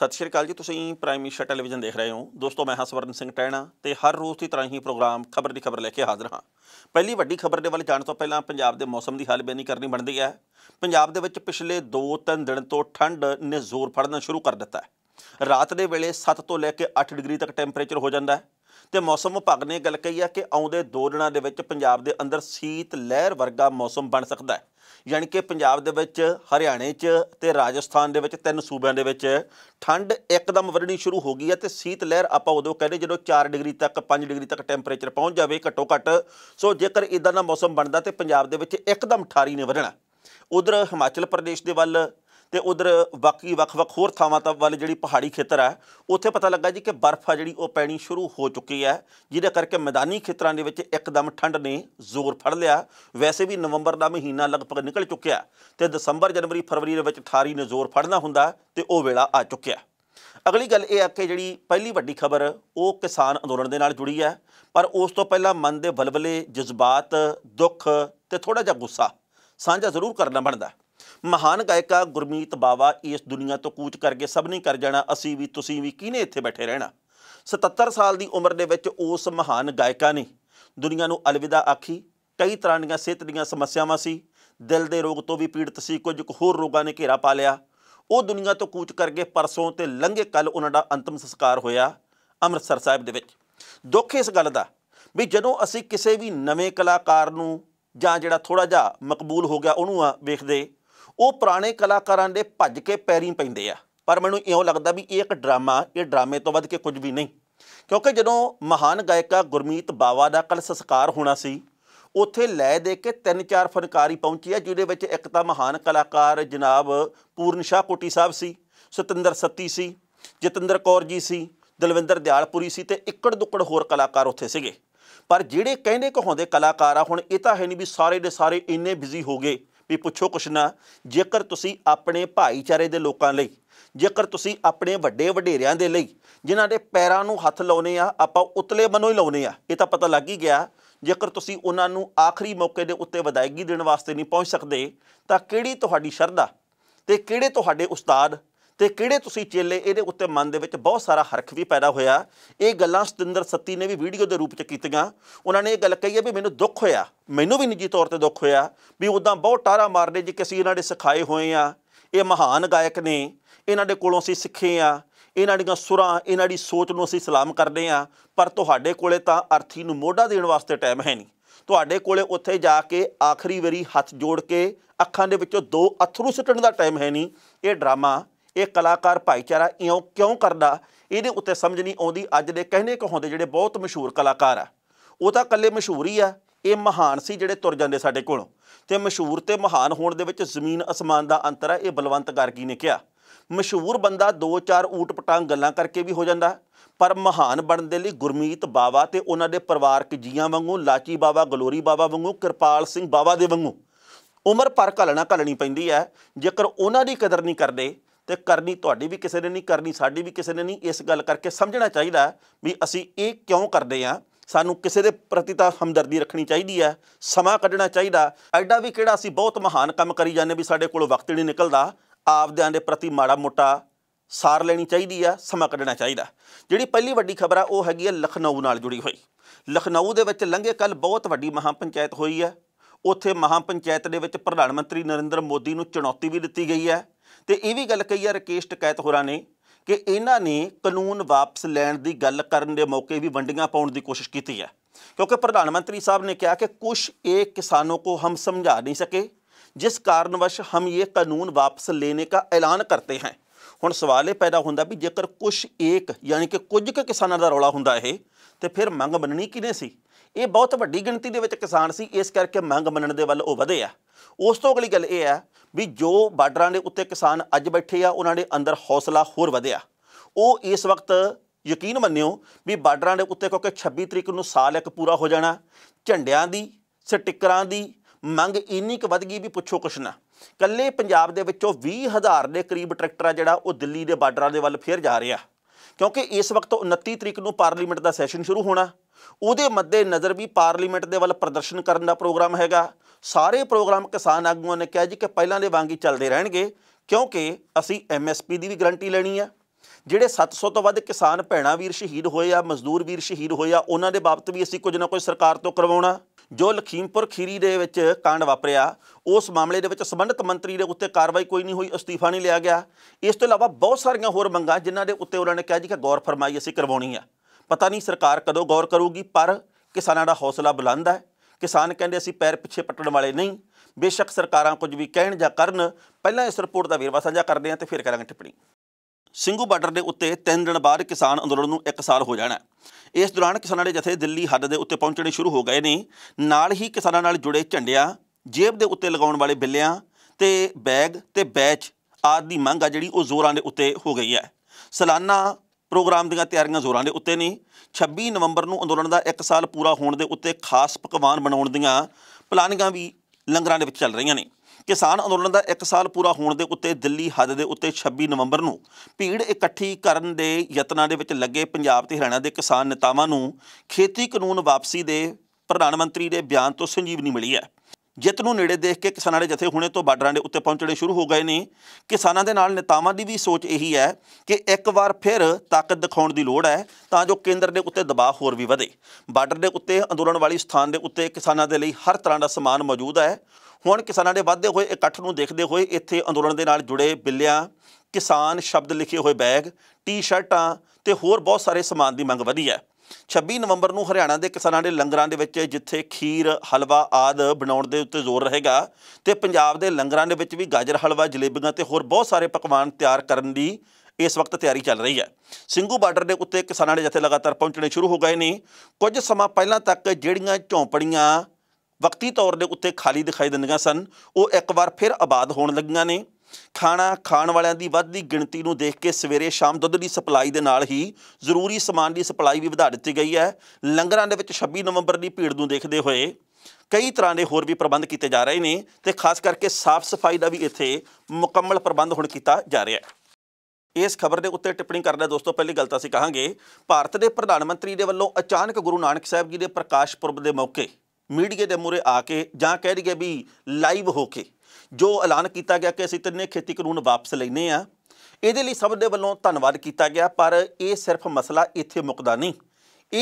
ਸਤਿ ਸ਼੍ਰੀ ਅਕਾਲ ਜੀ ਤੁਸੀਂ ਪ੍ਰਾਈਮ ਮਿਨਿਸਟਰ ਟੈਲੀਵਿਜ਼ਨ ਦੇਖ ਰਹੇ ਹੋ ਦੋਸਤੋ ਮੈਂ ਹਸਵਰਨ ਸਿੰਘ ਟੈਣਾ ਤੇ ਹਰ ਰੋਜ਼ ਦੀ ਤਰ੍ਹਾਂ ਹੀ ਪ੍ਰੋਗਰਾਮ ਖਬਰ ਦੀ ਖਬਰ ਲੈ ਕੇ ਹਾਜ਼ਰ ਹਾਂ ਪਹਿਲੀ ਵੱਡੀ ਖਬਰ ਦੇ ਵੱਲ ਜਾਣ ਤੋਂ ਪਹਿਲਾਂ ਪੰਜਾਬ ਦੇ ਮੌਸਮ ਦੀ ਹਾਲਬੇਨੀ ਕਰਨੀ ਬਣਦੀ ਹੈ ਪੰਜਾਬ ਦੇ ਵਿੱਚ ਪਿਛਲੇ 2-3 ਦਿਨ ਤੋਂ ਠੰਡ ਨੇ ਜ਼ੋਰ ਫੜਨਾ ਸ਼ੁਰੂ ਕਰ ਦਿੱਤਾ ਹੈ ਰਾਤ ਦੇ ਵੇਲੇ 7 ਤੋਂ ਲੈ ਕੇ 8 ਡਿਗਰੀ ਤੱਕ ਟੈਂਪਰੇਚਰ ਹੋ ਜਾਂਦਾ ਹੈ ਤੇ ਮੌਸਮ ਵਿਭਾਗ ਨੇ ਗੱਲ ਕਹੀ ਹੈ ਕਿ ਆਉਂਦੇ 2 ਦਿਨਾਂ ਦੇ ਵਿੱਚ ਪੰਜਾਬ ਦੇ ਅੰਦਰ ਸੀਤ ਲਹਿਰ ਵਰਗਾ ਮੌਸਮ ਬਣ ਸਕਦਾ ਹੈ ਯਾਨੀ ਕਿ ਪੰਜਾਬ ਦੇ ਵਿੱਚ ਹਰਿਆਣੇ 'ਚ ਤੇ ਰਾਜਸਥਾਨ ਦੇ ਵਿੱਚ ਤਿੰਨ ਸੂਬਿਆਂ ਦੇ ਵਿੱਚ ਠੰਡ ਇੱਕਦਮ ਵਧਣੀ ਸ਼ੁਰੂ ਹੋ ਗਈ ਹੈ ਤੇ ਸੀਤ ਲਹਿਰ ਆਪਾਂ ਉਦੋਂ ਕਹਿੰਦੇ ਜਦੋਂ 4 ਡਿਗਰੀ ਤੱਕ 5 ਡਿਗਰੀ ਤੱਕ ਟੈਂਪਰੇਚਰ ਪਹੁੰਚ ਜਾਵੇ ਘੱਟੋ ਘੱਟ ਸੋ ਜੇਕਰ ਇਦਾਂ ਦਾ ਮੌਸਮ ਬਣਦਾ ਤੇ ਪੰਜਾਬ ਦੇ ਵਿੱਚ ਇੱਕਦਮ ਠਾਰੀ ਨੇ ਵਧਣਾ ਉਧਰ ਹਿਮਾਚਲ ਪ੍ਰਦੇਸ਼ ਦੇ ਵੱਲ ਤੇ ਉਧਰ ਬਾਕੀ ਵੱਖ-ਵੱਖ ਹੋਰ ਥਾਵਾਂ ਤੱਕ ਵਾਲੇ ਜਿਹੜੀ ਪਹਾੜੀ ਖੇਤਰ ਆ ਉੱਥੇ ਪਤਾ ਲੱਗਾ ਜੀ ਕਿ ਬਰਫ਼ ਆ ਜਿਹੜੀ ਉਹ ਪੈਣੀ ਸ਼ੁਰੂ ਹੋ ਚੁੱਕੀ ਹੈ ਜਿਹਦੇ ਕਰਕੇ ਮੈਦਾਨੀ ਖੇਤਰਾਂ ਦੇ ਵਿੱਚ ਇੱਕਦਮ ਠੰਡ ਨੇ ਜ਼ੋਰ ਫੜ ਲਿਆ ਵੈਸੇ ਵੀ ਨਵੰਬਰ ਦਾ ਮਹੀਨਾ ਲਗਭਗ ਨਿਕਲ ਚੁੱਕਿਆ ਤੇ ਦਸੰਬਰ ਜਨਵਰੀ ਫਰਵਰੀ ਦੇ ਵਿੱਚ ਠਾਰੀ ਨੇ ਜ਼ੋਰ ਫੜਨਾ ਹੁੰਦਾ ਤੇ ਉਹ ਵੇਲਾ ਆ ਚੁੱਕਿਆ ਅਗਲੀ ਗੱਲ ਇਹ ਆ ਕਿ ਜਿਹੜੀ ਪਹਿਲੀ ਵੱਡੀ ਖਬਰ ਉਹ ਕਿਸਾਨ ਅੰਦੋਲਨ ਦੇ ਨਾਲ ਜੁੜੀ ਹੈ ਪਰ ਉਸ ਤੋਂ ਪਹਿਲਾਂ ਮਨ ਦੇ ਬਲਬਲੇ ਜਜ਼ਬਾਤ ਦੁੱਖ ਤੇ ਥੋੜਾ ਜਿਹਾ ਗੁੱਸਾ ਸਾਂਝਾ ਜ਼ਰੂਰ ਕਰਨਾ ਬਣਦਾ ਮਹਾਨ ਗਾਇਕਾ ਗੁਰਮੀਤ ਬਾਵਾ ਇਸ ਦੁਨੀਆ ਤੋਂ ਕੂਚ ਕਰਕੇ ਸਭ ਨਹੀਂ ਕਰ ਜਾਣਾ ਅਸੀਂ ਵੀ ਤੁਸੀਂ ਵੀ ਕਿਨੇ ਇੱਥੇ ਬੈਠੇ ਰਹਿਣਾ 77 ਸਾਲ ਦੀ ਉਮਰ ਦੇ ਵਿੱਚ ਉਸ ਮਹਾਨ ਗਾਇਕਾ ਨੇ ਦੁਨੀਆ ਨੂੰ ਅਲਵਿਦਾ ਆਖੀ ਕਈ ਤਰ੍ਹਾਂ ਦੀਆਂ ਸਿਹਤ ਦੀਆਂ ਸਮੱਸਿਆਵਾਂ ਸੀ ਦਿਲ ਦੇ ਰੋਗ ਤੋਂ ਵੀ ਪੀੜਤ ਸੀ ਕੁਝ ਹੋਰ ਰੋਗਾਂ ਨੇ ਘੇਰਾ ਪਾ ਲਿਆ ਉਹ ਦੁਨੀਆ ਤੋਂ ਕੂਚ ਕਰਕੇ ਪਰਸੋਂ ਤੇ ਲੰਘੇ ਕੱਲ ਉਹਨਾਂ ਦਾ ਅੰਤਮ ਸੰਸਕਾਰ ਹੋਇਆ ਅੰਮ੍ਰਿਤਸਰ ਸਾਹਿਬ ਦੇ ਵਿੱਚ ਦੁੱਖ ਇਸ ਗੱਲ ਦਾ ਵੀ ਜਦੋਂ ਅਸੀਂ ਕਿਸੇ ਵੀ ਨਵੇਂ ਕਲਾਕਾਰ ਨੂੰ ਜਾਂ ਜਿਹੜਾ ਥੋੜਾ ਜਿਹਾ ਮਕਬੂਲ ਹੋ ਗਿਆ ਉਹਨੂੰ ਆ ਵੇਖਦੇ ਉਹ ਪੁਰਾਣੇ ਕਲਾਕਾਰਾਂ ਦੇ ਭੱਜ ਕੇ ਪੈਰੀਂ ਪੈਂਦੇ ਆ ਪਰ ਮੈਨੂੰ ਇਉਂ ਲੱਗਦਾ ਵੀ ਇਹ ਇੱਕ ਡਰਾਮਾ ਇਹ ਡਰਾਮੇ ਤੋਂ ਵੱਧ ਕੇ ਕੁਝ ਵੀ ਨਹੀਂ ਕਿਉਂਕਿ ਜਦੋਂ ਮਹਾਨ ਗਾਇਕਾ ਗੁਰਮੀਤ ਬਾਵਾ ਦਾ ਕਲ ਸੰਸਕਾਰ ਹੋਣਾ ਸੀ ਉੱਥੇ ਲੈ ਦੇ ਕੇ ਤਿੰਨ ਚਾਰ ਫਨਕਾਰੀ ਪਹੁੰਚੀ ਆ ਜਿਹਦੇ ਵਿੱਚ ਇੱਕ ਤਾਂ ਮਹਾਨ ਕਲਾਕਾਰ ਜਨਾਬ ਪੂਰਨ ਸ਼ਾਹ ਕੋਟੀ ਸਾਹਿਬ ਸੀ ਸਤਿੰਦਰ ਸੱਤੀ ਸੀ ਜਤਿੰਦਰ ਕੌਰ ਜੀ ਸੀ ਦਲਵਿੰਦਰ ਦਿਆਲਪੁਰੀ ਸੀ ਤੇ ਇੱਕੜ ਦੁੱਕੜ ਹੋਰ ਕਲਾਕਾਰ ਉੱਥੇ ਸੀਗੇ ਪਰ ਜਿਹੜੇ ਕਹਿੰਦੇ ਕਹੋਂਦੇ ਕਲਾਕਾਰ ਆ ਹੁਣ ਇਹ ਤਾਂ ਹੈ ਨਹੀਂ ਵੀ ਸਾਰੇ ਦੇ ਸਾਰੇ ਇੰਨੇ ਬਿਜ਼ੀ ਹੋ ਗਏ ਵੀ ਪੁੱਛੋ ਕੁਛ ਨਾ ਜੇਕਰ ਤੁਸੀਂ ਆਪਣੇ ਭਾਈਚਾਰੇ ਦੇ ਲੋਕਾਂ ਲਈ ਜੇਕਰ ਤੁਸੀਂ ਆਪਣੇ ਵੱਡੇ ਵਡੇਰਿਆਂ ਦੇ ਲਈ ਜਿਨ੍ਹਾਂ ਦੇ ਪੈਰਾਂ ਨੂੰ ਹੱਥ ਲਾਉਨੇ ਆ ਆਪਾਂ ਉਤਲੇ ਮਨੋਂ ਹੀ ਲਾਉਨੇ ਆ ਇਹ ਤਾਂ ਪਤਾ ਲੱਗ ਹੀ ਗਿਆ ਜੇਕਰ ਤੁਸੀਂ ਉਹਨਾਂ ਨੂੰ ਆਖਰੀ ਮੌਕੇ ਦੇ ਉੱਤੇ ਵਿਦਾਇਗੀ ਦੇਣ ਵਾਸਤੇ ਨਹੀਂ ਪਹੁੰਚ ਸਕਦੇ ਤਾਂ ਕਿਹੜੀ ਤੁਹਾਡੀ ਸ਼ਰਧਾ ਤੇ ਕਿਹੜੇ ਤੁਹਾਡੇ ਉਸਤਾਦ ਤੇ ਕਿਹੜੇ ਤੁਸੀਂ ਚੇਲੇ ਇਹਦੇ ਉੱਤੇ ਮਨ ਦੇ ਵਿੱਚ ਬਹੁਤ ਸਾਰਾ ਹਰਖ ਵੀ ਪੈਦਾ ਹੋਇਆ ਇਹ ਗੱਲਾਂ ਸਤਿੰਦਰ ਸੱਤੀ ਨੇ ਵੀ ਵੀਡੀਓ ਦੇ ਰੂਪ 'ਚ ਕੀਤੀਆਂ ਉਹਨਾਂ ਨੇ ਇਹ ਗੱਲ ਕਹੀ ਹੈ ਵੀ ਮੈਨੂੰ ਦੁੱਖ ਹੋਇਆ ਮੈਨੂੰ ਵੀ ਨਿੱਜੀ ਤੌਰ ਤੇ ਦੁੱਖ ਹੋਇਆ ਵੀ ਉਦਾਂ ਬਹੁਤ ਟਾਰਾ ਮਾਰਦੇ ਜੀ ਕਿਸੇ ਇਹਨਾਂ ਦੇ ਸਿਖਾਏ ਹੋਏ ਆ ਇਹ ਮਹਾਨ ਗਾਇਕ ਨੇ ਇਹਨਾਂ ਦੇ ਕੋਲੋਂ ਅਸੀਂ ਸਿੱਖੇ ਆ ਇਹਨਾਂ ਦੀਆਂ ਸੁਰਾਂ ਇਹਨਾਂ ਦੀ ਸੋਚ ਨੂੰ ਅਸੀਂ ਸਲਾਮ ਕਰਦੇ ਆ ਪਰ ਤੁਹਾਡੇ ਕੋਲੇ ਤਾਂ ਅਰਥੀ ਨੂੰ ਮੋਢਾ ਦੇਣ ਵਾਸਤੇ ਟਾਈਮ ਹੈ ਨਹੀਂ ਤੁਹਾਡੇ ਕੋਲੇ ਉੱਥੇ ਜਾ ਕੇ ਆਖਰੀ ਵਾਰੀ ਹੱਥ ਜੋੜ ਕੇ ਅੱਖਾਂ ਦੇ ਵਿੱਚੋਂ ਦੋ ਅਥਰੂ ਸੁੱਟਣ ਦਾ ਟਾਈਮ ਹੈ ਨਹੀਂ ਇਹ ਡਰਾਮਾ ਇਹ ਕਲਾਕਾਰ ਭਾਈਚਾਰਾ ਇਉਂ ਕਿਉਂ ਕਰਦਾ ਇਹਦੇ ਉੱਤੇ ਸਮਝ ਨਹੀਂ ਆਉਂਦੀ ਅੱਜ ਦੇ ਕਹਨੇ ਕਹੋਂਦੇ ਜਿਹੜੇ ਬਹੁਤ ਮਸ਼ਹੂਰ ਕਲਾਕਾਰ ਆ ਉਹ ਤਾਂ ਇਕੱਲੇ ਮਸ਼ਹੂਰ ਹੀ ਆ ਇਹ ਮਹਾਨ ਸੀ ਜਿਹੜੇ ਤੁਰ ਜਾਂਦੇ ਸਾਡੇ ਕੋਲੋਂ ਤੇ ਮਸ਼ਹੂਰ ਤੇ ਮਹਾਨ ਹੋਣ ਦੇ ਵਿੱਚ ਜ਼ਮੀਨ ਅਸਮਾਨ ਦਾ ਅੰਤਰ ਆ ਇਹ ਬਲਵੰਤ ਗਾਰਗੀ ਨੇ ਕਿਹਾ ਮਸ਼ਹੂਰ ਬੰਦਾ ਦੋ ਚਾਰ ਊਟ ਪਟਾਂ ਗੱਲਾਂ ਕਰਕੇ ਵੀ ਹੋ ਜਾਂਦਾ ਪਰ ਮਹਾਨ ਬਣਨ ਦੇ ਲਈ ਗੁਰਮੀਤ ਬਾਵਾ ਤੇ ਉਹਨਾਂ ਦੇ ਪਰਿਵਾਰਕ ਜੀਆਂ ਵਾਂਗੂ ਲਾਚੀ ਬਾਵਾ ਗਲੋਰੀ ਬਾਵਾ ਵਾਂਗੂ ਕਿਰਪਾਲ ਸਿੰਘ ਬਾਵਾ ਦੇ ਵਾਂਗੂ ਉਮਰ ਪਰ ਘਲਣਾ ਘਲਣੀ ਪੈਂਦੀ ਹੈ ਜੇਕਰ ਉਹਨਾਂ ਦੀ ਕਦਰ ਨਹੀਂ ਕਰਦੇ ਤੇ ਕਰਨੀ ਤੁਹਾਡੀ ਵੀ ਕਿਸੇ ਨੇ ਨਹੀਂ ਕਰਨੀ ਸਾਡੀ ਵੀ ਕਿਸੇ ਨੇ ਨਹੀਂ ਇਸ ਗੱਲ ਕਰਕੇ ਸਮਝਣਾ ਚਾਹੀਦਾ ਵੀ ਅਸੀਂ ਇਹ ਕਿਉਂ ਕਰਦੇ ਆ ਸਾਨੂੰ ਕਿਸੇ ਦੇ ਪ੍ਰਤੀ ਤਾਂ ਹਮਦਰਦੀ ਰੱਖਣੀ ਚਾਹੀਦੀ ਹੈ ਸਮਾਂ ਕੱਢਣਾ ਚਾਹੀਦਾ ਐਡਾ ਵੀ ਕਿਹੜਾ ਅਸੀਂ ਬਹੁਤ ਮਹਾਨ ਕੰਮ ਕਰੀ ਜਾਂਦੇ ਵੀ ਸਾਡੇ ਕੋਲ ਵਕਤ ਨਹੀਂ ਨਿਕਲਦਾ ਆਪਦਿਆਂ ਦੇ ਪ੍ਰਤੀ ਮਾੜਾ ਮੋਟਾ ਸਾਰ ਲੈਣੀ ਚਾਹੀਦੀ ਆ ਸਮਾਂ ਕੱਢਣਾ ਚਾਹੀਦਾ ਜਿਹੜੀ ਪਹਿਲੀ ਵੱਡੀ ਖਬਰ ਆ ਉਹ ਹੈਗੀ ਆ ਲਖਨਊ ਨਾਲ ਜੁੜੀ ਹੋਈ ਲਖਨਊ ਦੇ ਵਿੱਚ ਲੰਘੇ ਕੱਲ ਬਹੁਤ ਵੱਡੀ ਮਹਾਪੰਚਾਇਤ ਹੋਈ ਹੈ ਉੱਥੇ ਮਹਾਪੰਚਾਇਤ ਦੇ ਵਿੱਚ ਪ੍ਰਧਾਨ ਮੰਤਰੀ ਨਰਿੰਦਰ ਮੋਦੀ ਨੂੰ ਚੁਣੌਤੀ ਵੀ ਦਿੱਤੀ ਗਈ ਹੈ ਤੇ ਇਹ ਵੀ ਗੱਲ ਕਹੀ ਆ ਰਕੇਸ਼ ਟਕੈਤ ਹੋਰਾਂ ਨੇ ਕਿ ਇਹਨਾਂ ਨੇ ਕਾਨੂੰਨ ਵਾਪਸ ਲੈਣ ਦੀ ਗੱਲ ਕਰਨ ਦੇ ਮੌਕੇ ਵੀ ਵੰਡੀਆਂ ਪਾਉਣ ਦੀ ਕੋਸ਼ਿਸ਼ ਕੀਤੀ ਹੈ ਕਿਉਂਕਿ ਮੰਤਰੀ ਸਾਹਿਬ ਨੇ ਕਿਹਾ ਕਿ ਕੁਝ कुछ एक ਕੋ ਹਮ ਸਮਝਾ ਨਹੀਂ ਸਕੇ ਜਿਸ ਕਾਰਨ ਵਸ਼ ਹਮ ਇਹ ਕਾਨੂੰਨ ਵਾਪਸ ਲੈਣੇ ਦਾ ਐਲਾਨ ਕਰਤੇ ਹਨ ਹੁਣ ਸਵਾਲ ਇਹ ਪੈਦਾ ਹੁੰਦਾ ਵੀ ਜੇਕਰ ਕੁਝ ਏਕ ਯਾਨੀ ਕਿ ਕੁਝ ਕੁ ਕਿਸਾਨਾਂ ਦਾ ਰੌਲਾ ਹੁੰਦਾ ਇਹ ਤੇ ਫਿਰ ਮੰਗ ਮੰਨਣੀ ਕਿਨੇ ਸੀ ਇਹ ਬਹੁਤ ਵੱਡੀ ਗਿਣਤੀ ਦੇ ਵਿੱਚ ਕਿਸਾਨ ਸੀ ਇਸ ਕਰਕੇ ਮੰਗ ਮੰਨਣ ਦੇ ਵੱਲ ਉਹ ਵਧੇ ਆ ਉਸ ਤੋਂ ਅਗਲੀ ਗੱਲ ਇਹ ਆ ਵੀ ਜੋ ਬਾਰਡਰਾਂ ਦੇ ਉੱਤੇ ਕਿਸਾਨ ਅੱਜ ਬੈਠੇ ਆ ਉਹਨਾਂ ਦੇ ਅੰਦਰ ਹੌਸਲਾ ਹੋਰ ਵਧਿਆ ਉਹ ਇਸ ਵਕਤ ਯਕੀਨ ਮੰਨਿਓ ਵੀ ਬਾਰਡਰਾਂ ਦੇ ਉੱਤੇ ਕਿਉਂਕਿ 26 ਤਰੀਕ ਨੂੰ ਸਾਲ ਇੱਕ ਪੂਰਾ ਹੋ ਜਾਣਾ ਝੰਡਿਆਂ ਦੀ ਸਟਿੱਕਰਾਂ ਦੀ ਮੰਗ ਇੰਨੀ ਕੁ ਵੱਧ ਗਈ ਵੀ ਪੁੱਛੋ ਕੁਛ ਨਾ ਕੱਲੇ ਪੰਜਾਬ ਦੇ ਵਿੱਚੋਂ 20000 ਦੇ ਕਰੀਬ ਟਰੈਕਟਰ ਆ ਜਿਹੜਾ ਉਹ ਦਿੱਲੀ ਦੇ ਬਾਰਡਰਾਂ ਦੇ ਵੱਲ ਫੇਰ ਜਾ ਰਿਹਾ ਕਿਉਂਕਿ ਇਸ ਵਕਤ 29 ਤਰੀਕ ਨੂੰ ਪਾਰਲੀਮੈਂਟ ਦਾ ਸੈਸ਼ਨ ਸ਼ੁਰੂ ਹੋਣਾ ਉਹਦੇ ਮੱਦੇ ਨਜ਼ਰ ਵੀ ਪਾਰਲੀਮੈਂਟ ਦੇ ਵੱਲ ਪ੍ਰਦਰਸ਼ਨ ਕਰਨ ਦਾ ਪ੍ਰੋਗਰਾਮ ਹੈਗਾ ਸਾਰੇ ਪ੍ਰੋਗਰਾਮ ਕਿਸਾਨ ਆਗੂਆਂ ਨੇ ਕਿਹਾ ਜੀ ਕਿ ਪਹਿਲਾਂ ਦੇ ਵਾਂਗ ਹੀ ਚੱਲਦੇ ਰਹਿਣਗੇ ਕਿਉਂਕਿ ਅਸੀਂ ਐਮਐਸਪੀ ਦੀ ਵੀ ਗਰੰਟੀ ਲੈਣੀ ਆ ਜਿਹੜੇ 700 ਤੋਂ ਵੱਧ ਕਿਸਾਨ ਭੈਣਾ ਵੀਰ ਸ਼ਹੀਦ ਹੋਏ ਆ ਮਜ਼ਦੂਰ ਵੀਰ ਸ਼ਹੀਦ ਹੋਏ ਆ ਉਹਨਾਂ ਦੇ ਬਾਬਤ ਵੀ ਅਸੀਂ ਕੁਝ ਨਾ ਕੁਝ ਸਰਕਾਰ ਤੋਂ ਕਰਵਾਉਣਾ ਜੋ ਲਖੀਮਪੁਰ ਖੀਰੀ ਦੇ ਵਿੱਚ ਕਾਂਡ ਵਾਪਰਿਆ ਉਸ ਮਾਮਲੇ ਦੇ ਵਿੱਚ ਸਬੰਧਤ ਮੰਤਰੀ ਦੇ ਉੱਤੇ ਕਾਰਵਾਈ ਕੋਈ ਨਹੀਂ ਹੋਈ ਅਸਤੀਫਾ ਨਹੀਂ ਲਿਆ ਗਿਆ ਇਸ ਤੋਂ ਇਲਾਵਾ ਬਹੁਤ ਸਾਰੀਆਂ ਹੋਰ ਮੰਗਾਂ ਜਿਨ੍ਹਾਂ ਦੇ ਉੱਤੇ ਉਹਨਾਂ ਨੇ ਕਿਹਾ ਜੀ ਕਿ ਗੌਰ ਫਰਮਾਈ ਅਸੀਂ ਕਰਵਾਉਣੀ ਆ ਪਤਾ ਨਹੀਂ ਸਰਕਾਰ ਕਦੋਂ ਗੌਰ ਕਰੂਗੀ ਪਰ ਕਿਸਾਨਾਂ ਦਾ ਹੌਸਲਾ ਬੁਲੰਦ ਹੈ ਕਿਸਾਨ ਕਹਿੰਦੇ ਅਸੀਂ ਪੈਰ ਪਿੱਛੇ ਪਟਣ ਵਾਲੇ ਨਹੀਂ ਬੇਸ਼ੱਕ ਸਰਕਾਰਾਂ ਕੁਝ ਵੀ ਕਹਿਣ ਜਾਂ ਕਰਨ ਪਹਿਲਾਂ ਇਸ ਰਿਪੋਰਟ ਦਾ ਵੇਰਵਾ ਸਾਂਝਾ ਕਰਦੇ ਹਾਂ ਤੇ ਫਿਰ ਕਰਾਂਗੇ ਟਿੱਪਣੀ ਸਿੰਘੂ ਬਾਰਡਰ ਦੇ ਉੱਤੇ 3 ਦਿਨ ਬਾਅਦ ਕਿਸਾਨ ਅੰਦੋਲਨ ਨੂੰ 1 ਸਾਲ ਹੋ ਜਾਣਾ ਇਸ ਦੌਰਾਨ ਕਿਸਾਨਾਂ ਦੇ ਜਥੇ ਦਿੱਲੀ ਹੱਦ ਦੇ ਉੱਤੇ ਪਹੁੰਚਣੇ ਸ਼ੁਰੂ ਹੋ ਗਏ ਨੇ ਨਾਲ ਹੀ ਕਿਸਾਨਾਂ ਨਾਲ ਜੁੜੇ ਝੰਡਿਆਂ ਜੇਬ ਦੇ ਉੱਤੇ ਲਗਾਉਣ ਵਾਲੇ ਬਿੱਲਿਆਂ ਤੇ ਬੈਗ ਤੇ ਬੈਚ ਆਦਿ ਦੀ ਮੰਗ ਆ ਜਿਹੜੀ ਉਹ ਜ਼ੋਰਾਂ ਦੇ ਉੱਤੇ ਹੋ ਗਈ ਹੈ ਸਾਲਾਨਾ ਪ੍ਰੋਗਰਾਮ ਦੀਆਂ ਤਿਆਰੀਆਂ ਜ਼ੋਰਾਂ ਦੇ ਉੱਤੇ ਨੇ 26 ਨਵੰਬਰ ਨੂੰ ਅੰਦੋਲਨ ਦਾ 1 ਸਾਲ ਪੂਰਾ ਹੋਣ ਦੇ ਉੱਤੇ ਖਾਸ ਪਕਵਾਨ ਬਣਾਉਣ ਦੀਆਂ ਪਲਾਨਿੰਗਾਂ ਵੀ ਲੰਗਰਾਂ ਦੇ ਵਿੱਚ ਚੱਲ ਰਹੀਆਂ ਨੇ ਕਿਸਾਨ ਅੰਦੋਲਨ ਦਾ 1 ਸਾਲ ਪੂਰਾ ਹੋਣ ਦੇ ਉੱਤੇ ਦਿੱਲੀ ਹੱਦ ਦੇ ਉੱਤੇ 26 ਨਵੰਬਰ ਨੂੰ ਭੀੜ ਇਕੱਠੀ ਕਰਨ ਦੇ ਯਤਨਾਂ ਦੇ ਵਿੱਚ ਲੱਗੇ ਪੰਜਾਬ ਤੇ ਹਰਿਆਣਾ ਦੇ ਕਿਸਾਨ ਨੇਤਾਵਾਂ ਨੂੰ ਖੇਤੀ ਕਾਨੂੰਨ ਵਾਪਸੀ ਦੇ ਪ੍ਰਧਾਨ ਮੰਤਰੀ ਦੇ ਬਿਆਨ ਤੋਂ ਸੰਜੀਵਨੀ ਮਿਲੀ ਹੈ ਜਿੱਤ ਨੂੰ ਨੇੜੇ ਦੇਖ ਕੇ ਕਿਸਾਨਾਂ ਦੇ ਜਥੇ ਹੁਣੇ ਤੋਂ ਬਾਰਡਰਾਂ ਦੇ ਉੱਤੇ ਪਹੁੰਚਣੇ ਸ਼ੁਰੂ ਹੋ ਗਏ ਨੇ ਕਿਸਾਨਾਂ ਦੇ ਨਾਲ ਨੇਤਾਵਾਂ ਦੀ ਵੀ ਸੋਚ ਇਹੀ ਹੈ ਕਿ ਇੱਕ ਵਾਰ ਫਿਰ ਤਾਕਤ ਦਿਖਾਉਣ ਦੀ ਲੋੜ ਹੈ ਤਾਂ ਜੋ ਕੇਂਦਰ ਦੇ ਉੱਤੇ ਦਬਾਅ ਹੋਰ ਵੀ ਵਧੇ ਬਾਰਡਰ ਦੇ ਉੱਤੇ ਅੰਦੋਲਨ ਵਾਲੀ ਸਥਾਨ ਦੇ ਉੱਤੇ ਕਿਸਾਨਾਂ ਦੇ ਲਈ ਹਰ ਤਰ੍ਹਾਂ ਦਾ ਸਮਾਨ ਮੌਜੂਦ ਹੈ ਹੁਣ ਕਿਸਾਨਾਂ ਦੇ ਵਾਧੇ ਹੋਏ ਇਕੱਠ ਨੂੰ ਦੇਖਦੇ ਹੋਏ ਇੱਥੇ ਅੰਦੋਲਨ ਦੇ ਨਾਲ ਜੁੜੇ ਬਿੱਲਿਆਂ ਕਿਸਾਨ ਸ਼ਬਦ ਲਿਖੇ ਹੋਏ ਬੈਗ ਟੀ-ਸ਼ਰਟਾਂ ਤੇ ਹੋਰ ਬਹੁਤ ਸਾਰੇ ਸਮਾਨ ਦੀ ਮੰਗ ਵਧੀ ਹੈ 26 ਨਵੰਬਰ ਨੂੰ ਹਰਿਆਣਾ ਦੇ ਕਿਸਾਨਾਂ ਦੇ ਲੰਗਰਾਂ ਦੇ ਵਿੱਚ ਜਿੱਥੇ ਖੀਰ ਹਲਵਾ ਆਦ ਬਣਾਉਣ ਦੇ ਉੱਤੇ ਜ਼ੋਰ ਰਹੇਗਾ ਤੇ ਪੰਜਾਬ ਦੇ ਲੰਗਰਾਂ ਦੇ ਵਿੱਚ ਵੀ ਗਾਜਰ ਹਲਵਾ ਜਲੇਬੀਆਂ ਤੇ ਹੋਰ ਬਹੁਤ ਸਾਰੇ ਪਕਵਾਨ ਤਿਆਰ ਕਰਨ ਦੀ ਇਸ ਵਕਤ ਤਿਆਰੀ ਚੱਲ ਰਹੀ ਹੈ ਸਿੰਘੂ ਬਾਰਡਰ ਦੇ ਉੱਤੇ ਕਿਸਾਨਾਂ ਦੇ ਜਥੇ ਲਗਾਤਾਰ ਪਹੁੰਚਣੇ ਸ਼ੁਰੂ ਹੋ ਗਏ ਨੇ ਕੁਝ ਸਮਾਂ ਪਹਿਲਾਂ ਤੱਕ ਜਿਹੜੀਆਂ ਝੌਂਪੜੀਆਂ ਵਕਤੀ ਤੌਰ ਦੇ ਉੱਤੇ ਖਾਲੀ ਦਿਖਾਈ ਦਿੰਦੀਆਂ ਸਨ ਉਹ ਇੱਕ ਵਾਰ ਫਿਰ ਆਬਾਦ ਹੋਣ ਲੱਗੀਆਂ ਨੇ ਖਾਣਾ ਖਾਣ ਵਾਲਿਆਂ ਦੀ ਵੱਧਦੀ ਗਿਣਤੀ ਨੂੰ ਦੇਖ ਕੇ ਸਵੇਰੇ ਸ਼ਾਮ ਦੁੱਧ ਦੀ ਸਪਲਾਈ ਦੇ ਨਾਲ ਹੀ ਜ਼ਰੂਰੀ ਸਮਾਨ ਦੀ ਸਪਲਾਈ ਵੀ ਵਧਾ ਦਿੱਤੀ ਗਈ ਹੈ ਲੰਗਰਾਂ ਦੇ ਵਿੱਚ 26 ਨਵੰਬਰ ਦੀ ਭੀੜ ਨੂੰ ਦੇਖਦੇ ਹੋਏ ਕਈ ਤਰ੍ਹਾਂ ਦੇ ਹੋਰ ਵੀ ਪ੍ਰਬੰਧ ਕੀਤੇ ਜਾ ਰਹੇ ਨੇ ਤੇ ਖਾਸ ਕਰਕੇ ਸਾਫ਼ ਸਫਾਈ ਦਾ ਵੀ ਇੱਥੇ ਮੁਕੰਮਲ ਪ੍ਰਬੰਧ ਹੁਣ ਕੀਤਾ ਜਾ ਰਿਹਾ ਹੈ ਇਸ ਖਬਰ ਦੇ ਉੱਤੇ ਟਿੱਪਣੀ ਕਰਦਾ ਦੋਸਤੋ ਪਹਿਲੀ ਗੱਲ ਤਾਂ ਅਸੀਂ ਕਹਾਂਗੇ ਭਾਰਤ ਦੇ ਪ੍ਰਧਾਨ ਮੰਤਰੀ ਦੇ ਵੱਲੋਂ ਅਚਾਨਕ ਗੁਰੂ ਨਾਨਕ ਸਾਹਿਬ ਜੀ ਦੇ ਪ੍ਰਕਾਸ਼ ਪੁਰਬ ਦੇ ਮੌਕੇ ਮੀਡੀਆ ਦੇ ਮੂਰੇ ਆ ਕੇ ਜਾਂ ਕਹਿ ਦਈਏ ਵੀ ਲਾਈਵ ਹੋ ਕੇ ਜੋ ਐਲਾਨ ਕੀਤਾ ਗਿਆ ਕਿ ਅਸੀਂ ਤਿੰਨੇ ਖੇਤੀ ਕਾਨੂੰਨ ਵਾਪਸ ਲੈਨੇ ਆ ਇਹਦੇ ਲਈ ਸਭ ਦੇ ਵੱਲੋਂ ਧੰਨਵਾਦ ਕੀਤਾ ਗਿਆ ਪਰ ਇਹ ਸਿਰਫ ਮਸਲਾ ਇੱਥੇ ਮੁਕਦਾ ਨਹੀਂ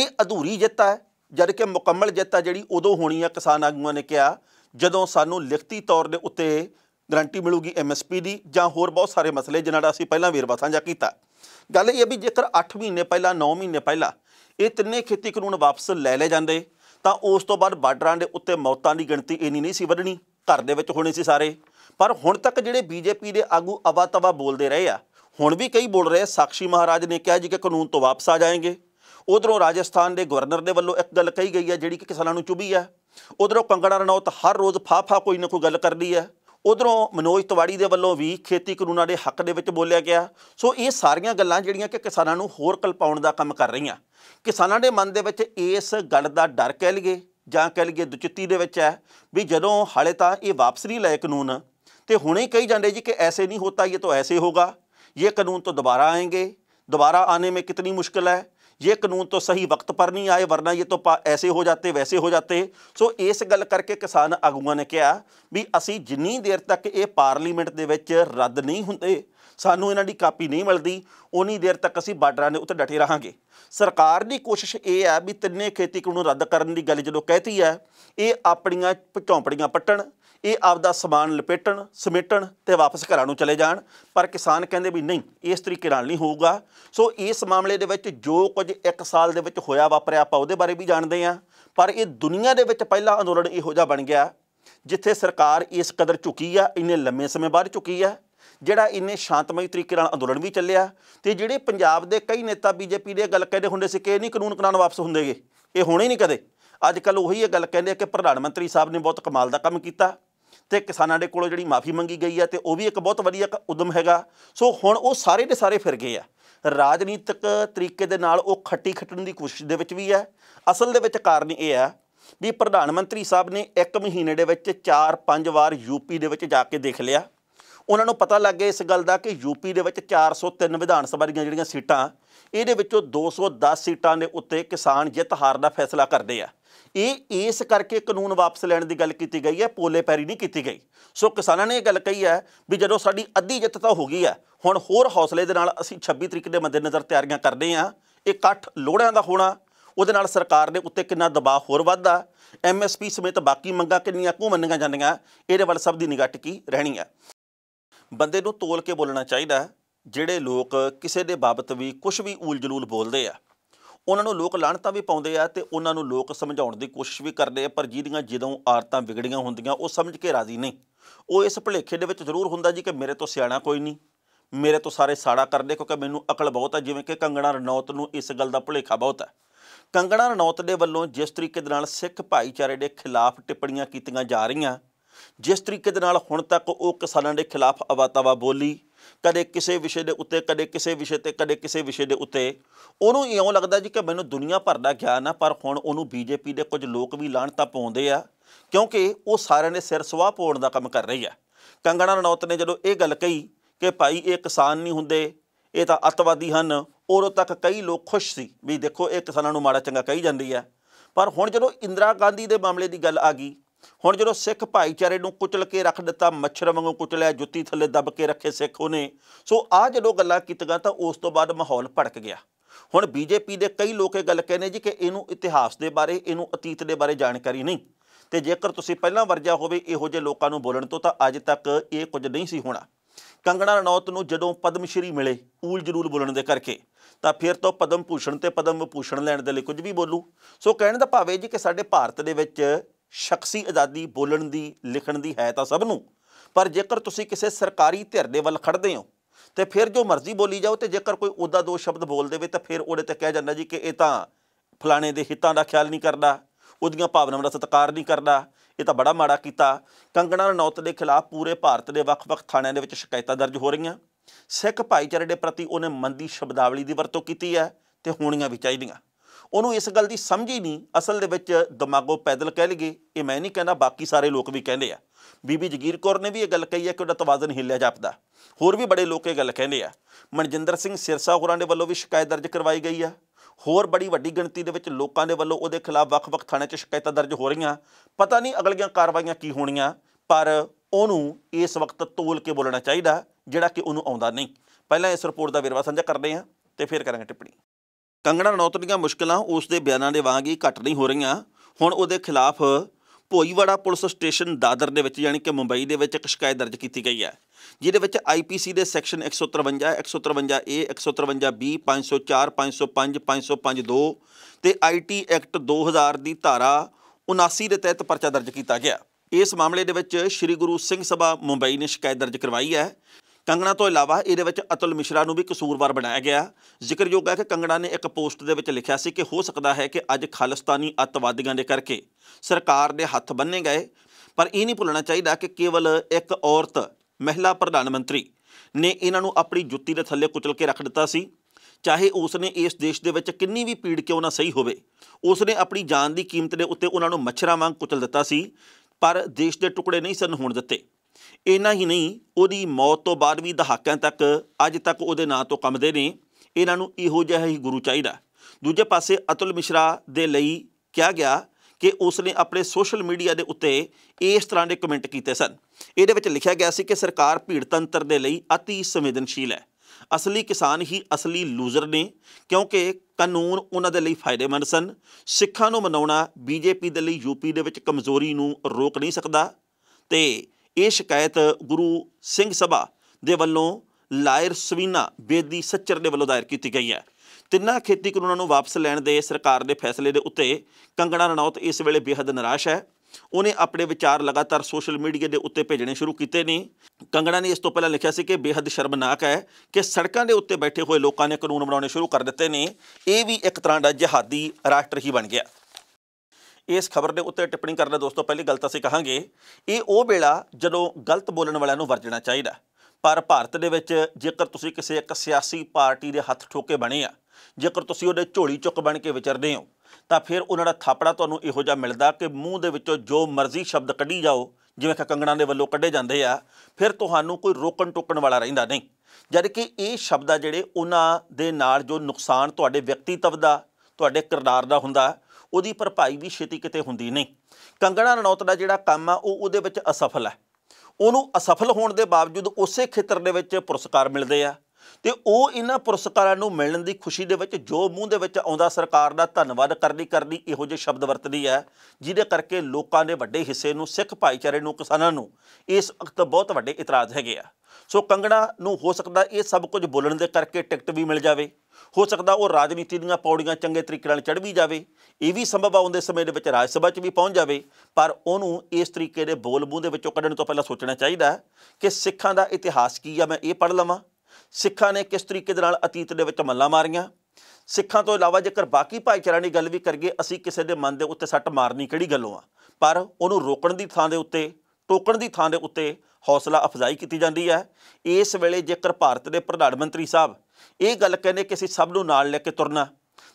ਇਹ ਅਧੂਰੀ ਜਿੱਤ ਹੈ ਜਦ ਕਿ ਮੁਕੰਮਲ ਜਿੱਤ ਹੈ ਜਿਹੜੀ ਉਦੋਂ ਹੋਣੀ ਆ ਕਿਸਾਨ ਆਗੂਆਂ ਨੇ ਕਿਹਾ ਜਦੋਂ ਸਾਨੂੰ ਲਿਖਤੀ ਤੌਰ ਦੇ ਉੱਤੇ ਗਰੰਟੀ ਮਿਲੂਗੀ ਐਮਐਸਪੀ ਦੀ ਜਾਂ ਹੋਰ ਬਹੁਤ ਸਾਰੇ ਮਸਲੇ ਜਿਨ੍ਹਾਂ ਦਾ ਅਸੀਂ ਪਹਿਲਾਂ ਵੇਰਵਾ ਸਾਂਝਾ ਕੀਤਾ ਗੱਲ ਇਹ ਵੀ ਜੇਕਰ 8 ਮਹੀਨੇ ਪਹਿਲਾਂ 9 ਮਹੀਨੇ ਪਹਿਲਾਂ ਇਹ ਤਿੰਨੇ ਖੇਤੀ ਕਾਨੂੰਨ ਵਾਪਸ ਲੈ ਲੈ ਜਾਂਦੇ ਤਾਂ ਉਸ ਤੋਂ ਬਾਅਦ ਬਾਰਡਰਾਂ ਦੇ ਉੱਤੇ ਮੌਤਾਂ ਦੀ ਗਿਣਤੀ ਇੰਨੀ ਨਹੀਂ ਸੀ ਵਧਣੀ ਘਰ ਦੇ ਵਿੱਚ ਹੋਣੇ ਸੀ ਸਾਰੇ ਪਰ ਹੁਣ ਤੱਕ ਜਿਹੜੇ ਬੀਜੇਪੀ ਦੇ ਆਗੂ ਅਵਾ-ਤਵਾ ਬੋਲਦੇ ਰਹੇ ਆ ਹੁਣ ਵੀ ਕਈ ਬੋਲ ਰਹੇ ਸਾਖੀ ਮਹਾਰਾਜ ਨੇ ਕਿਹਾ ਜੀ ਕਿ ਕਾਨੂੰਨ ਤੋਂ ਵਾਪਸ ਆ ਜਾਣਗੇ ਉਧਰੋਂ ਰਾਜਸਥਾਨ ਦੇ ਗਵਰਨਰ ਦੇ ਵੱਲੋਂ ਇੱਕ ਗੱਲ ਕਹੀ ਗਈ ਹੈ ਜਿਹੜੀ ਕਿ ਕਿਸਾਨਾਂ ਨੂੰ ਚੁਭੀ ਹੈ ਉਧਰੋਂ ਕੰਗੜਾ ਰਣੌਤ ਹਰ ਰੋਜ਼ ਫਾਫਾ ਕੋਈ ਨਾ ਕੋਈ ਗੱਲ ਕਰਦੀ ਹੈ ਉਧਰੋਂ ਮਨੋਜ ਤਵਾੜੀ ਦੇ ਵੱਲੋਂ ਵੀ ਖੇਤੀ ਕਾਨੂੰਨਾਂ ਦੇ ਹੱਕ ਦੇ ਵਿੱਚ ਬੋਲਿਆ ਗਿਆ ਸੋ ਇਹ ਸਾਰੀਆਂ ਗੱਲਾਂ ਜਿਹੜੀਆਂ ਕਿ ਕਿਸਾਨਾਂ ਨੂੰ ਹੋਰ ਕਲਪਾਉਣ ਦਾ ਕੰਮ ਕਰ ਰਹੀਆਂ ਕਿਸਾਨਾਂ ਦੇ ਮਨ ਦੇ ਵਿੱਚ ਇਸ ਗੱਲ ਦਾ ਡਰ ਕਹਿ ਲਈਏ ਜਾਂ ਕਹਿ ਲਈਏ ਦੁਚਿੱਤੀ ਦੇ ਵਿੱਚ ਹੈ ਵੀ ਜਦੋਂ ਹਾਲੇ ਤਾਂ ਇਹ ਵਾਪਸ ਨਹੀਂ ਲਏ ਕਾਨੂੰਨ ਤੇ ਹੁਣੇ ਕਹੀ ਜਾਂਦੇ ਜੀ ਕਿ ਐਸੇ ਨਹੀਂ ਹੋਤਾ ਇਹ ਤਾਂ ਐਸੇ ਹੋਗਾ ਇਹ ਕਾਨੂੰਨ ਤੋਂ ਦੁਬਾਰਾ ਆਏਗੇ ਦੁਬਾਰਾ ਆਨੇ ਮੇ ਕਿਤਨੀ ਮੁਸ਼ਕਲ ਹੈ ਇਹ ਕਾਨੂੰਨ ਤੋਂ ਸਹੀ ਵਕਤ ਪਰ ਨਹੀਂ ਆਏ ਵਰਨਾ ਇਹ ਤਾਂ ਐਸੇ ਹੋ ਜਾਂਦੇ ਵੈਸੇ ਹੋ ਜਾਂਦੇ ਸੋ ਇਸ ਗੱਲ ਕਰਕੇ ਕਿਸਾਨ ਆਗੂਆਂ ਨੇ ਕਿਹਾ ਵੀ ਅਸੀਂ ਜਿੰਨੀ ਦੇਰ ਤੱਕ ਇਹ ਪਾਰਲੀਮੈਂਟ ਦੇ ਵਿੱਚ ਰੱਦ ਨਹੀਂ ਹੁੰਦੇ ਸਾਨੂੰ ਇਹਨਾਂ ਦੀ ਕਾਪੀ ਨਹੀਂ ਮਿਲਦੀ ਉਨੀ ਦੇਰ ਤੱਕ ਅਸੀਂ ਬਾਰਡਰਾਂ ਦੇ ਉੱਤੇ ਡਟੇ ਰਹਾਂਗੇ ਸਰਕਾਰ ਦੀ ਕੋਸ਼ਿਸ਼ ਇਹ ਹੈ ਵੀ ਤਿੰਨੇ ਖੇਤੀ ਕਾਨੂੰਨ ਰੱਦ ਕਰਨ ਦੀ ਗੱਲ ਜਦੋਂ ਕਹਿਤੀ ਹੈ ਇਹ ਆਪਣੀਆਂ ਝੌਂਪੜੀਆਂ ਪੱਟਣ ਇਹ ਆਪਦਾ ਸਮਾਨ ਲਪੇਟਣ ਸਮੇਟਣ ਤੇ ਵਾਪਸ ਘਰਾਂ ਨੂੰ ਚਲੇ ਜਾਣ ਪਰ ਕਿਸਾਨ ਕਹਿੰਦੇ ਵੀ ਨਹੀਂ ਇਸ ਤਰੀਕੇ ਨਾਲ ਨਹੀਂ ਹੋਊਗਾ ਸੋ ਇਸ ਮਾਮਲੇ ਦੇ ਵਿੱਚ ਜੋ ਕੁਝ 1 ਸਾਲ ਦੇ ਵਿੱਚ ਹੋਇਆ ਵਾਪਰਿਆ ਆਪਾਂ ਉਹਦੇ ਬਾਰੇ ਵੀ ਜਾਣਦੇ ਆ ਪਰ ਇਹ ਦੁਨੀਆ ਦੇ ਵਿੱਚ ਪਹਿਲਾ ਅੰਦੋਲਨ ਇਹੋ ਜਿਹਾ ਬਣ ਗਿਆ ਜਿੱਥੇ ਸਰਕਾਰ ਇਸ ਕਦਰ ਝੁਕੀ ਆ ਇੰਨੇ ਲੰਮੇ ਸਮੇਂ ਬਾਅਦ ਝੁਕੀ ਆ ਜਿਹੜਾ ਇੰਨੇ ਸ਼ਾਂਤਮਈ ਤਰੀਕੇ ਨਾਲ ਅੰਦੋਲਨ ਵੀ ਚੱਲਿਆ ਤੇ ਜਿਹੜੇ ਪੰਜਾਬ ਦੇ ਕਈ ਨੇਤਾ ਬੀਜੇਪੀ ਦੇ ਗੱਲ ਕਹਿੰਦੇ ਹੁੰਦੇ ਸੀ ਕਿ ਇਹ ਨਹੀਂ ਕਾਨੂੰਨ ਕਾਨੂੰਨ ਵਾਪਸ ਹੁੰਦੇਗੇ ਇਹ ਹੋਣੇ ਨਹੀਂ ਕਦੇ ਅੱਜ ਕੱਲ ਉਹੀ ਇਹ ਗੱਲ ਕਹਿੰਦੇ ਆ ਕਿ ਪ੍ਰਧਾਨ ਮੰਤਰੀ ਸਾਹਿਬ ਨੇ ਬਹੁਤ ਕਮਾਲ ਦਾ ਕੰਮ ਕੀਤਾ ਤੇ ਕਿਸਾਨਾਂ ਦੇ ਕੋਲੋਂ ਜਿਹੜੀ ਮਾਫੀ ਮੰਗੀ ਗਈ ਹੈ ਤੇ ਉਹ ਵੀ ਇੱਕ ਬਹੁਤ ਵਧੀਆ ਉਦਮ ਹੈਗਾ ਸੋ ਹੁਣ ਉਹ ਸਾਰੇ ਦੇ ਸਾਰੇ ਫਿਰ ਗਏ ਆ ਰਾਜਨੀਤਿਕ ਤਰੀਕੇ ਦੇ ਨਾਲ ਉਹ ਖੱਟੀ ਖੱਟਣ ਦੀ ਕੋਸ਼ਿਸ਼ ਦੇ ਵਿੱਚ ਵੀ ਹੈ ਅਸਲ ਦੇ ਵਿੱਚ ਕਾਰਨ ਇਹ ਹੈ ਵੀ ਪ੍ਰਧਾਨ ਮੰਤਰੀ ਸਾਹਿਬ ਨੇ 1 ਮਹੀਨੇ ਦੇ ਵਿੱਚ 4-5 ਵਾਰ ਯੂਪੀ ਦੇ ਵਿੱਚ ਜਾ ਕੇ ਦੇਖ ਲਿਆ ਉਹਨਾਂ ਨੂੰ ਪਤਾ ਲੱਗ ਗਿਆ ਇਸ ਗੱਲ ਦਾ ਕਿ ਯੂਪੀ ਦੇ ਵਿੱਚ 403 ਵਿਧਾਨ ਸਭਾ ਦੀਆਂ ਜਿਹੜੀਆਂ ਸੀਟਾਂ ਇਹਦੇ ਵਿੱਚੋਂ 210 ਸੀਟਾਂ ਦੇ ਉੱਤੇ ਕਿਸਾਨ ਜਿੱਤ ਹਾਰ ਦਾ ਫੈਸਲਾ ਕਰਦੇ ਆ ਇਹ ਇਸ ਕਰਕੇ ਕਾਨੂੰਨ ਵਾਪਸ ਲੈਣ ਦੀ ਗੱਲ ਕੀਤੀ ਗਈ ਹੈ ਪੋਲੇ ਪੈਰੀ ਨਹੀਂ ਕੀਤੀ ਗਈ ਸੋ ਕਿਸਾਨਾਂ ਨੇ ਇਹ ਗੱਲ ਕਹੀ ਹੈ ਵੀ ਜਦੋਂ ਸਾਡੀ ਅੱਧੀ ਜਿੱਤ ਤਾਂ ਹੋ ਗਈ ਹੈ ਹੁਣ ਹੋਰ ਹੌਸਲੇ ਦੇ ਨਾਲ ਅਸੀਂ 26 ਤਰੀਕ ਦੇ ਮੱਦੇਨਜ਼ਰ ਤਿਆਰੀਆਂ ਕਰਦੇ ਆ ਇਕੱਠ ਲੋੜਾਂ ਦਾ ਹੋਣਾ ਉਹਦੇ ਨਾਲ ਸਰਕਾਰ ਦੇ ਉੱਤੇ ਕਿੰਨਾ ਦਬਾਅ ਹੋਰ ਵੱਧਦਾ ਐਮਐਸਪੀ ਸਮੇਤ ਬਾਕੀ ਮੰਗਾਂ ਕਿੰਨੀਆਂ ਕੁ ਮੰਨੀਆਂ ਜਾਂਦੀਆਂ ਇਹਦੇ ਵੱਲ ਸਭ ਦੀ ਨਿਗਾਹ ਟਿਕੀ ਰਹਿਣੀ ਹੈ ਬੰਦੇ ਨੂੰ ਤੋਲ ਕੇ ਬੋਲਣਾ ਚਾਹੀਦਾ ਹੈ ਜਿਹੜੇ ਲੋਕ ਕਿਸੇ ਦੇ ਬਾਬਤ ਵੀ ਕੁਝ ਵੀ ਊਲ ਜਲੂਲ ਬੋਲਦੇ ਆ ਉਹਨਾਂ ਨੂੰ ਲੋਕ ਲਾਣਤਾਂ ਵੀ ਪਾਉਂਦੇ ਆ ਤੇ ਉਹਨਾਂ ਨੂੰ ਲੋਕ ਸਮਝਾਉਣ ਦੀ ਕੋਸ਼ਿਸ਼ ਵੀ ਕਰਦੇ ਆ ਪਰ ਜਿਹਦੀਆਂ ਜਦੋਂ ਆਰਤਾਂ ਵਿਗੜੀਆਂ ਹੁੰਦੀਆਂ ਉਹ ਸਮਝ ਕੇ ਰਾਜ਼ੀ ਨਹੀਂ ਉਹ ਇਸ ਭਲੇਖੇ ਦੇ ਵਿੱਚ ਜ਼ਰੂਰ ਹੁੰਦਾ ਜੀ ਕਿ ਮੇਰੇ ਤੋਂ ਸਿਆਣਾ ਕੋਈ ਨਹੀਂ ਮੇਰੇ ਤੋਂ ਸਾਰੇ ਸਾੜਾ ਕਰਦੇ ਕਿਉਂਕਿ ਮੈਨੂੰ ਅਕਲ ਬਹੁਤ ਆ ਜਿਵੇਂ ਕਿ ਕੰਗਣਾ ਰਣੌਤ ਨੂੰ ਇਸ ਗੱਲ ਦਾ ਭਲੇਖਾ ਬਹੁਤ ਹੈ ਕੰਗਣਾ ਰਣੌਤ ਦੇ ਵੱਲੋਂ ਜਿਸ ਤਰੀਕੇ ਦੇ ਨਾਲ ਸਿੱਖ ਭਾਈਚਾਰੇ ਦੇ ਖਿਲਾਫ ਟਿੱਪਣੀਆਂ ਕੀਤੀਆਂ ਜਾ ਰਹੀਆਂ ਜਿਸ ਤਰੀਕੇ ਦੇ ਨਾਲ ਹੁਣ ਤੱਕ ਉਹ ਕਿਸਾਨਾਂ ਦੇ ਖਿਲਾਫ ਅਵਾਤਾਵਾ ਬੋਲੀ ਕਦੇ ਕਿਸੇ ਵਿਸ਼ੇ ਦੇ ਉੱਤੇ ਕਦੇ ਕਿਸੇ ਵਿਸ਼ੇ ਤੇ ਕਦੇ ਕਿਸੇ ਵਿਸ਼ੇ ਦੇ ਉੱਤੇ ਉਹਨੂੰ ਇਉਂ ਲੱਗਦਾ ਜੀ ਕਿ ਮੈਨੂੰ ਦੁਨੀਆ ਭਰ ਦਾ ਗਿਆਨ ਆ ਪਰ ਹੁਣ ਉਹਨੂੰ ਬੀਜੇਪੀ ਦੇ ਕੁਝ ਲੋਕ ਵੀ ਲਾਣਤਾ ਪਾਉਂਦੇ ਆ ਕਿਉਂਕਿ ਉਹ ਸਾਰਿਆਂ ਨੇ ਸਿਰ ਸਵਾਹ ਪਾਉਣ ਦਾ ਕੰਮ ਕਰ ਰਹੀ ਆ ਕੰਗਣਾ ਰਣੌਤ ਨੇ ਜਦੋਂ ਇਹ ਗੱਲ ਕਹੀ ਕਿ ਭਾਈ ਇਹ ਕਿਸਾਨ ਨਹੀਂ ਹੁੰਦੇ ਇਹ ਤਾਂ ਅਤਵਾਦੀ ਹਨ ਉਦੋਂ ਤੱਕ ਕਈ ਲੋਕ ਖੁਸ਼ ਸੀ ਵੀ ਦੇਖੋ ਇਹ ਕਿਸਾਨਾਂ ਨੂੰ ਮਾੜਾ ਚੰਗਾ ਕਹੀ ਜਾਂਦੀ ਆ ਪਰ ਹੁਣ ਜਦੋਂ ਇੰਦਰਾ ਗਾਂਧੀ ਦੇ ਮਾਮਲੇ ਦੀ ਗੱਲ ਆ ਗਈ ਹੁਣ ਜਦੋਂ ਸਿੱਖ ਭਾਈਚਾਰੇ ਨੂੰ ਕੁਚਲ ਕੇ ਰੱਖ ਦਿੱਤਾ ਮੱਛਰ ਵਾਂਗੂ ਕੁਚਲਿਆ ਜੁੱਤੀ ਥੱਲੇ ਦੱਬ ਕੇ ਰੱਖੇ ਸਿੱਖ ਉਹਨੇ ਸੋ ਆ ਜਦੋਂ ਗੱਲਾਂ ਕੀਤੀਆਂ ਤਾਂ ਉਸ ਤੋਂ ਬਾਅਦ ਮਾਹੌਲ ਭੜਕ ਗਿਆ ਹੁਣ ਬੀਜੇਪੀ ਦੇ ਕਈ ਲੋਕ ਇਹ ਗੱਲ ਕਹਿੰਦੇ ਜੀ ਕਿ ਇਹਨੂੰ ਇਤਿਹਾਸ ਦੇ ਬਾਰੇ ਇਹਨੂੰ ਅਤੀਤ ਦੇ ਬਾਰੇ ਜਾਣਕਾਰੀ ਨਹੀਂ ਤੇ ਜੇਕਰ ਤੁਸੀਂ ਪਹਿਲਾਂ ਵਰਜਾ ਹੋਵੇ ਇਹੋ ਜਿਹੇ ਲੋਕਾਂ ਨੂੰ ਬੋਲਣ ਤੋਂ ਤਾਂ ਅੱਜ ਤੱਕ ਇਹ ਕੁਝ ਨਹੀਂ ਸੀ ਹੋਣਾ ਕੰਗਣਾ ਰਣੌਤ ਨੂੰ ਜਦੋਂ ਪਦਮ ਸ਼੍ਰੀ ਮਿਲੇ ਊਲ ਜਰੂਲ ਬੋਲਣ ਦੇ ਕਰਕੇ ਤਾਂ ਫਿਰ ਤੋਂ ਪਦਮ ਭੂਸ਼ਣ ਤੇ ਪਦਮ ਭੂਸ਼ਣ ਲੈਣ ਦੇ ਲਈ ਕੁਝ ਵੀ ਬੋਲੂ ਸੋ ਕਹਿਣ ਦਾ ਭਾਵ ਜੀ ਕਿ ਸਾਡੇ ਭਾਰਤ ਦੇ ਵਿੱਚ ਸ਼ਖਸੀ ਆਜ਼ਾਦੀ ਬੋਲਣ ਦੀ ਲਿਖਣ ਦੀ ਹੈ ਤਾਂ ਸਭ ਨੂੰ ਪਰ ਜੇਕਰ ਤੁਸੀਂ ਕਿਸੇ ਸਰਕਾਰੀ ਧਿਰ ਦੇ ਵੱਲ ਖੜਦੇ ਹੋ ਤੇ ਫਿਰ ਜੋ ਮਰਜ਼ੀ ਬੋਲੀ ਜਾਓ ਤੇ ਜੇਕਰ ਕੋਈ ਉਹਦਾ ਦੋ ਸ਼ਬਦ ਬੋਲ ਦੇਵੇ ਤਾਂ ਫਿਰ ਉਹਦੇ ਤੇ ਕਿਹਾ ਜਾਂਦਾ ਜੀ ਕਿ ਇਹ ਤਾਂ ਫਲਾਣੇ ਦੇ ਹਿੱਤਾਂ ਦਾ ਖਿਆਲ ਨਹੀਂ ਕਰਦਾ ਉਹਦੀਆਂ ਭਾਵਨਾਵਾਂ ਦਾ ਸਤਿਕਾਰ ਨਹੀਂ ਕਰਦਾ ਇਹ ਤਾਂ ਬੜਾ ਮਾੜਾ ਕੀਤਾ ਕੰਗਣਾ ਰਣੌਤ ਦੇ ਖਿਲਾਫ ਪੂਰੇ ਭਾਰਤ ਦੇ ਵੱਖ-ਵੱਖ ਥਾਣਿਆਂ ਦੇ ਵਿੱਚ ਸ਼ਿਕਾਇਤਾਂ ਦਰਜ ਹੋ ਰਹੀਆਂ ਸਿੱਖ ਭਾਈਚਾਰੇ ਦੇ ਪ੍ਰਤੀ ਉਹਨੇ ਮੰਦੀ ਸ਼ਬਦਾਵਲੀ ਦੀ ਵਰਤੋਂ ਕੀਤੀ ਹੈ ਤੇ ਹੋਣੀਆਂ ਵੀ ਚਾਹੀਦੀਆਂ ਉਹਨੂੰ ਇਸ ਗੱਲ ਦੀ ਸਮਝ ਹੀ ਨਹੀਂ ਅਸਲ ਦੇ ਵਿੱਚ ਦਿਮਾਗੋ ਪੈਦਲ ਕਹਿ ਲਗੇ ਇਹ ਮੈਂ ਨਹੀਂ ਕਹਿੰਦਾ ਬਾਕੀ ਸਾਰੇ ਲੋਕ ਵੀ ਕਹਿੰਦੇ ਆ ਬੀਬੀ ਜਗੀਰ ਕੌਰ ਨੇ ਵੀ ਇਹ ਗੱਲ ਕਹੀ ਹੈ ਕਿ ਉਹਦਾ ਤਵਾਜ਼ਨ ਹਿੱਲਿਆ ਜਾਪਦਾ ਹੋਰ ਵੀ ਬੜੇ ਲੋਕ ਇਹ ਗੱਲ ਕਹਿੰਦੇ ਆ ਮਨਜਿੰਦਰ ਸਿੰਘ ਸਿਰਸਾ ਹੋਰਾਂ ਦੇ ਵੱਲੋਂ ਵੀ ਸ਼ਿਕਾਇਤ ਦਰਜ ਕਰਵਾਈ ਗਈ ਆ ਹੋਰ ਬੜੀ ਵੱਡੀ ਗਿਣਤੀ ਦੇ ਵਿੱਚ ਲੋਕਾਂ ਦੇ ਵੱਲੋਂ ਉਹਦੇ ਖਿਲਾਫ ਵੱਖ-ਵੱਖ ਥਾਣੇ 'ਚ ਸ਼ਿਕਾਇਤਾਂ ਦਰਜ ਹੋ ਰਹੀਆਂ ਪਤਾ ਨਹੀਂ ਅਗਲੀਆਂ ਕਾਰਵਾਈਆਂ ਕੀ ਹੋਣੀਆਂ ਪਰ ਉਹਨੂੰ ਇਸ ਵਕਤ ਤੋਲ ਕੇ ਬੋਲਣਾ ਚਾਹੀਦਾ ਜਿਹੜਾ ਕਿ ਉਹਨੂੰ ਆਉਂਦਾ ਨਹੀਂ ਪਹਿਲਾਂ ਇਸ ਰਿਪੋਰਟ ਦਾ ਵੇਰਵਾ ਸਾਂਝਾ ਕਰਦੇ ਆਂ ਤੇ ਫਿਰ ਕਰਾਂਗੇ ਟਿੱਪਣੀ ਕੰਗਣਾ ਰਣੌਤ ਦੀਆਂ ਮੁਸ਼ਕਲਾਂ ਉਸ ਦੇ ਬਿਆਨਾਂ ਦੇ ਵਾਂਗ ਹੀ ਘਟ ਨਹੀਂ ਹੋ ਰਹੀਆਂ ਹੁਣ ਉਹਦੇ ਖਿਲਾਫ ਭੋਈਵਾੜਾ ਪੁਲਿਸ ਸਟੇਸ਼ਨ ਦਾਦਰ ਦੇ ਵਿੱਚ ਯਾਨੀ ਕਿ ਮੁੰਬਈ ਦੇ ਵਿੱਚ ਇੱਕ ਸ਼ਿਕਾਇਤ ਦਰਜ ਕੀਤੀ ਗਈ ਹੈ ਜਿਹਦੇ ਵਿੱਚ ਆਈਪੀਸੀ ਦੇ ਸੈਕਸ਼ਨ 153 153 ਏ 153 ਬੀ 504 505 5052 ਤੇ ਆਈਟੀ ਐਕਟ 2000 ਦੀ ਧਾਰਾ 79 ਦੇ ਤਹਿਤ ਪਰਚਾ ਦਰਜ ਕੀਤਾ ਗਿਆ ਇਸ ਮਾਮਲੇ ਦੇ ਵਿੱਚ ਸ੍ਰੀ ਗੁਰੂ ਸਿੰਘ ਸਭਾ ਮੁੰਬਈ ਨੇ ਸ਼ਿਕਾਇਤ ਦਰਜ ਕਰਵਾਈ ਹੈ ਕੰਗਣਾ ਤੋਂ ਇਲਾਵਾ ਇਹਦੇ ਵਿੱਚ ਅਤਲ ਮਿਸ਼ਰਾ ਨੂੰ ਵੀ ਕਸੂਰਵਾਰ ਬਣਾਇਆ ਗਿਆ ਜ਼ਿਕਰਯੋਗ ਹੈ ਕਿ ਕੰਗਣਾ ਨੇ ਇੱਕ ਪੋਸਟ ਦੇ ਵਿੱਚ ਲਿਖਿਆ ਸੀ ਕਿ ਹੋ ਸਕਦਾ ਹੈ ਕਿ ਅੱਜ ਖਾਲਸਤਾਨੀ ਅੱਤਵਾਦੀਆਂ ਦੇ ਕਰਕੇ ਸਰਕਾਰ ਦੇ ਹੱਥ ਬੰਨੇ ਗਏ ਪਰ ਇਹ ਨਹੀਂ ਭੁੱਲਣਾ ਚਾਹੀਦਾ ਕਿ ਕੇਵਲ ਇੱਕ ਔਰਤ ਮਹਿਲਾ ਪ੍ਰਧਾਨ ਮੰਤਰੀ ਨੇ ਇਹਨਾਂ ਨੂੰ ਆਪਣੀ ਜੁੱਤੀ ਦੇ ਥੱਲੇ ਕੁਚਲ ਕੇ ਰੱਖ ਦਿੱਤਾ ਸੀ ਚਾਹੇ ਉਸ ਨੇ ਇਸ ਦੇਸ਼ ਦੇ ਵਿੱਚ ਕਿੰਨੀ ਵੀ ਪੀੜ ਕਿਉਂ ਨਾ ਸਹੀ ਹੋਵੇ ਉਸ ਨੇ ਆਪਣੀ ਜਾਨ ਦੀ ਕੀਮਤ ਦੇ ਉੱਤੇ ਉਹਨਾਂ ਨੂੰ ਮੱਛਰਾਂ ਵਾਂਗ ਕੁਚਲ ਦਿੱਤਾ ਸੀ ਪਰ ਦੇਸ਼ ਦੇ ਟੁਕੜੇ ਨਹੀਂ ਸਨ ਹੋਣ ਦਿੱਤੇ ਇਹਨਾਂ ਹੀ ਨਹੀਂ ਉਹਦੀ ਮੌਤ ਤੋਂ ਬਾਅਦ ਵੀ ਦਹਾਕਿਆਂ ਤੱਕ ਅੱਜ ਤੱਕ ਉਹਦੇ ਨਾਂ ਤੋਂ ਕੰਮਦੇ ਨੇ ਇਹਨਾਂ ਨੂੰ ਇਹੋ ਜਿਹਾ ਹੀ ਗੁਰੂ ਚਾਹੀਦਾ ਦੂਜੇ ਪਾਸੇ ਅਤੁਲ ਮਿਸ਼ਰਾ ਦੇ ਲਈ ਕਿਹਾ ਗਿਆ ਕਿ ਉਸ ਨੇ ਆਪਣੇ ਸੋਸ਼ਲ ਮੀਡੀਆ ਦੇ ਉੱਤੇ ਇਸ ਤਰ੍ਹਾਂ ਦੇ ਕਮੈਂਟ ਕੀਤੇ ਸਨ ਇਹਦੇ ਵਿੱਚ ਲਿਖਿਆ ਗਿਆ ਸੀ ਕਿ ਸਰਕਾਰ ਭੀੜਤੰਤਰ ਦੇ ਲਈ অতি ਸੰਵੇਦਨਸ਼ੀਲ ਹੈ ਅਸਲੀ ਕਿਸਾਨ ਹੀ ਅਸਲੀ ਲੂਜ਼ਰ ਨੇ ਕਿਉਂਕਿ ਕਾਨੂੰਨ ਉਹਨਾਂ ਦੇ ਲਈ ਫਾਇਦੇਮੰਦ ਸਨ ਸਿੱਖਾਂ ਨੂੰ ਮਨਾਉਣਾ ਬੀਜੇਪੀ ਦੇ ਲਈ ਯੂਪੀ ਦੇ ਵਿੱਚ ਕਮਜ਼ੋਰੀ ਨੂੰ ਰੋਕ ਨਹੀਂ ਸਕਦਾ ਤੇ ਇਹ ਸ਼ਿਕਾਇਤ ਗੁਰੂ ਸਿੰਘ ਸਭਾ ਦੇ ਵੱਲੋਂ ਲਾਇਰ ਸਵੀਨਾ ਬੇਦੀ ਸੱਚਰ ਦੇ ਵੱਲੋਂ ਦਾਇਰ ਕੀਤੀ ਗਈ ਹੈ ਤਿੰਨਾਂ ਖੇਤੀ ਕਾਨੂੰਨਾਂ ਨੂੰ ਵਾਪਸ ਲੈਣ ਦੇ ਸਰਕਾਰ ਦੇ ਫੈਸਲੇ ਦੇ ਉੱਤੇ ਕੰਗਣਾ ਰਣੌਤ ਇਸ ਵੇਲੇ ਬੇहद ਨਿਰਾਸ਼ ਹੈ ਉਹਨੇ ਆਪਣੇ ਵਿਚਾਰ ਲਗਾਤਾਰ ਸੋਸ਼ਲ ਮੀਡੀਆ ਦੇ ਉੱਤੇ ਭੇਜਣੇ ਸ਼ੁਰੂ ਕੀਤੇ ਨੇ ਕੰਗਣਾ ਨੇ ਇਸ ਤੋਂ ਪਹਿਲਾਂ ਲਿਖਿਆ ਸੀ ਕਿ ਬੇहद ਸ਼ਰਮਨਾਕ ਹੈ ਕਿ ਸੜਕਾਂ ਦੇ ਉੱਤੇ ਬੈਠੇ ਹੋਏ ਲੋਕਾਂ ਨੇ ਕਾਨੂੰਨ ਬਣਾਉਣੇ ਸ਼ੁਰੂ ਕਰ ਦਿੱਤੇ ਨੇ ਇਹ ਵੀ ਇੱਕ ਤਰ੍ਹਾਂ ਦਾ ਜਹਾਦੀ ਰਾਸ਼ਟਰ ਹੀ ਬਣ ਗਿਆ ਇਸ ਖਬਰ ਦੇ ਉੱਤੇ ਟਿੱਪਣੀ ਕਰਨਾ ਦੋਸਤੋ ਪਹਿਲੀ ਗੱਲ ਤਾਂ ਅਸੀਂ ਕਹਾਂਗੇ ਇਹ ਉਹ ਵੇਲਾ ਜਦੋਂ ਗਲਤ ਬੋਲਣ ਵਾਲਿਆਂ ਨੂੰ ਵਰਜਣਾ ਚਾਹੀਦਾ ਪਰ ਭਾਰਤ ਦੇ ਵਿੱਚ ਜੇਕਰ ਤੁਸੀਂ ਕਿਸੇ ਇੱਕ ਸਿਆਸੀ ਪਾਰਟੀ ਦੇ ਹੱਥ ਠੋਕੇ ਬਣੇ ਆ ਜੇਕਰ ਤੁਸੀਂ ਉਹਦੇ ਝੋਲੀ ਚੁੱਕ ਬਣ ਕੇ ਵਿਚਰਦੇ ਹੋ ਤਾਂ ਫਿਰ ਉਹਨਾਂ ਦਾ ਥਾਪੜਾ ਤੁਹਾਨੂੰ ਇਹੋ ਜਿਹਾ ਮਿਲਦਾ ਕਿ ਮੂੰਹ ਦੇ ਵਿੱਚੋਂ ਜੋ ਮਰਜ਼ੀ ਸ਼ਬਦ ਕੱਢੀ ਜਾਓ ਜਿਵੇਂ ਕਿ ਕੰਗਣਾ ਦੇ ਵੱਲੋਂ ਕੱਢੇ ਜਾਂਦੇ ਆ ਫਿਰ ਤੁਹਾਨੂੰ ਕੋਈ ਰੋਕਣ ਟੋਕਣ ਵਾਲਾ ਰਹਿੰਦਾ ਨਹੀਂ ਜਦ ਕਿ ਇਹ ਸ਼ਬਦ ਆ ਜਿਹੜੇ ਉਹਨਾਂ ਦੇ ਨਾਲ ਜੋ ਨੁਕਸਾਨ ਤੁਹਾਡੇ ਵਿਅਕਤੀਤਵ ਦਾ ਤੁਹਾਡੇ ਕਿਰਦਾਰ ਦਾ ਹੁੰਦਾ ਉਹਦੀ ਭਰਪਾਈ ਵੀ ਛੇਤੀ ਕਿਤੇ ਹੁੰਦੀ ਨਹੀਂ ਕੰਗਣਾ ਰਣੌਤ ਦਾ ਜਿਹੜਾ ਕੰਮ ਆ ਉਹ ਉਹਦੇ ਵਿੱਚ ਅਸਫਲ ਹੈ ਉਹਨੂੰ ਅਸਫਲ ਹੋਣ ਦੇ ਬਾਵਜੂਦ ਉਸੇ ਖੇਤਰ ਦੇ ਵਿੱਚ ਪੁਰਸਕਾਰ ਮਿਲਦੇ ਆ ਤੇ ਉਹ ਇਹਨਾਂ ਪੁਰਸਕਾਰਾਂ ਨੂੰ ਮਿਲਣ ਦੀ ਖੁਸ਼ੀ ਦੇ ਵਿੱਚ ਜੋ ਮੂੰਹ ਦੇ ਵਿੱਚ ਆਉਂਦਾ ਸਰਕਾਰ ਦਾ ਧੰਨਵਾਦ ਕਰਨੀ ਕਰਨੀ ਇਹੋ ਜਿਹੇ ਸ਼ਬਦ ਵਰਤਦੀ ਹੈ ਜਿਹਦੇ ਕਰਕੇ ਲੋਕਾਂ ਦੇ ਵੱਡੇ ਹਿੱਸੇ ਨੂੰ ਸਿੱਖ ਭਾਈਚਾਰੇ ਨੂੰ ਕਿਸਾਨਾਂ ਨੂੰ ਇਸ ਵਕਤ ਬਹੁਤ ਵੱਡੇ ਇਤਰਾਜ਼ ਹੈਗੇ ਆ ਸੋ ਕੰਗਣਾ ਨੂੰ ਹੋ ਸਕਦਾ ਇਹ ਸਭ ਕੁਝ ਬੋਲਣ ਦੇ ਕਰਕੇ ਟਿਕਟ ਵੀ ਮਿਲ ਜਾਵੇ ਹੋ ਸਕਦਾ ਉਹ ਰਾਜਨੀਤੀ ਦੀਆਂ ਪੌੜੀਆਂ ਚੰਗੇ ਤਰੀਕੇ ਨਾਲ ਚੜ੍ਹ ਵੀ ਜਾਵੇ ਇਹ ਵੀ ਸੰਭਵ ਆ ਉਹਦੇ ਸਮੇਂ ਦੇ ਵਿੱਚ ਰਾਜ ਸਭਾ 'ਚ ਵੀ ਪਹੁੰਚ ਜਾਵੇ ਪਰ ਉਹਨੂੰ ਇਸ ਤਰੀਕੇ ਦੇ ਬੋਲਬੂ ਦੇ ਵਿੱਚੋਂ ਕੱਢਣ ਤੋਂ ਪਹਿਲਾਂ ਸੋਚਣਾ ਚਾਹੀਦਾ ਕਿ ਸਿੱਖਾਂ ਦਾ ਇਤਿਹਾਸ ਕੀ ਆ ਮੈਂ ਇਹ ਪੜ ਲਵਾਂ ਸਿੱਖਾਂ ਨੇ ਕਿਸ ਤਰੀਕੇ ਦੇ ਨਾਲ ਅਤੀਤ ਦੇ ਵਿੱਚ ਮੱਲਾਂ ਮਾਰੀਆਂ ਸਿੱਖਾਂ ਤੋਂ ਇਲਾਵਾ ਜੇਕਰ ਬਾਕੀ ਭਾਈਚਾਰਿਆਂ ਦੀ ਗੱਲ ਵੀ ਕਰੀਏ ਅਸੀਂ ਕਿਸੇ ਦੇ ਮਨ ਦੇ ਉੱਤੇ ਸੱਟ ਮਾਰਨੀ ਕਿਹੜੀ ਗੱਲੋਂ ਆ ਪਰ ਉਹਨੂੰ ਰੋਕਣ ਦੀ ਥਾਂ ਦੇ ਉੱਤੇ ਟੋਕਣ ਦੀ ਥਾਂ ਦੇ ਉੱਤੇ ਹੌਸਲਾ ਅਫਜ਼ਾਈ ਕੀਤੀ ਜਾਂਦੀ ਹੈ ਇਸ ਵੇਲੇ ਜੇਕਰ ਭਾਰਤ ਦੇ ਪ੍ਰਧਾਨ ਮੰਤਰੀ ਸਾਹਿਬ ਇਹ ਗੱਲ ਕਹਿੰਦੇ ਕਿ ਅਸੀਂ ਸਭ ਨੂੰ ਨਾਲ ਲੈ ਕੇ ਤੁਰਨਾ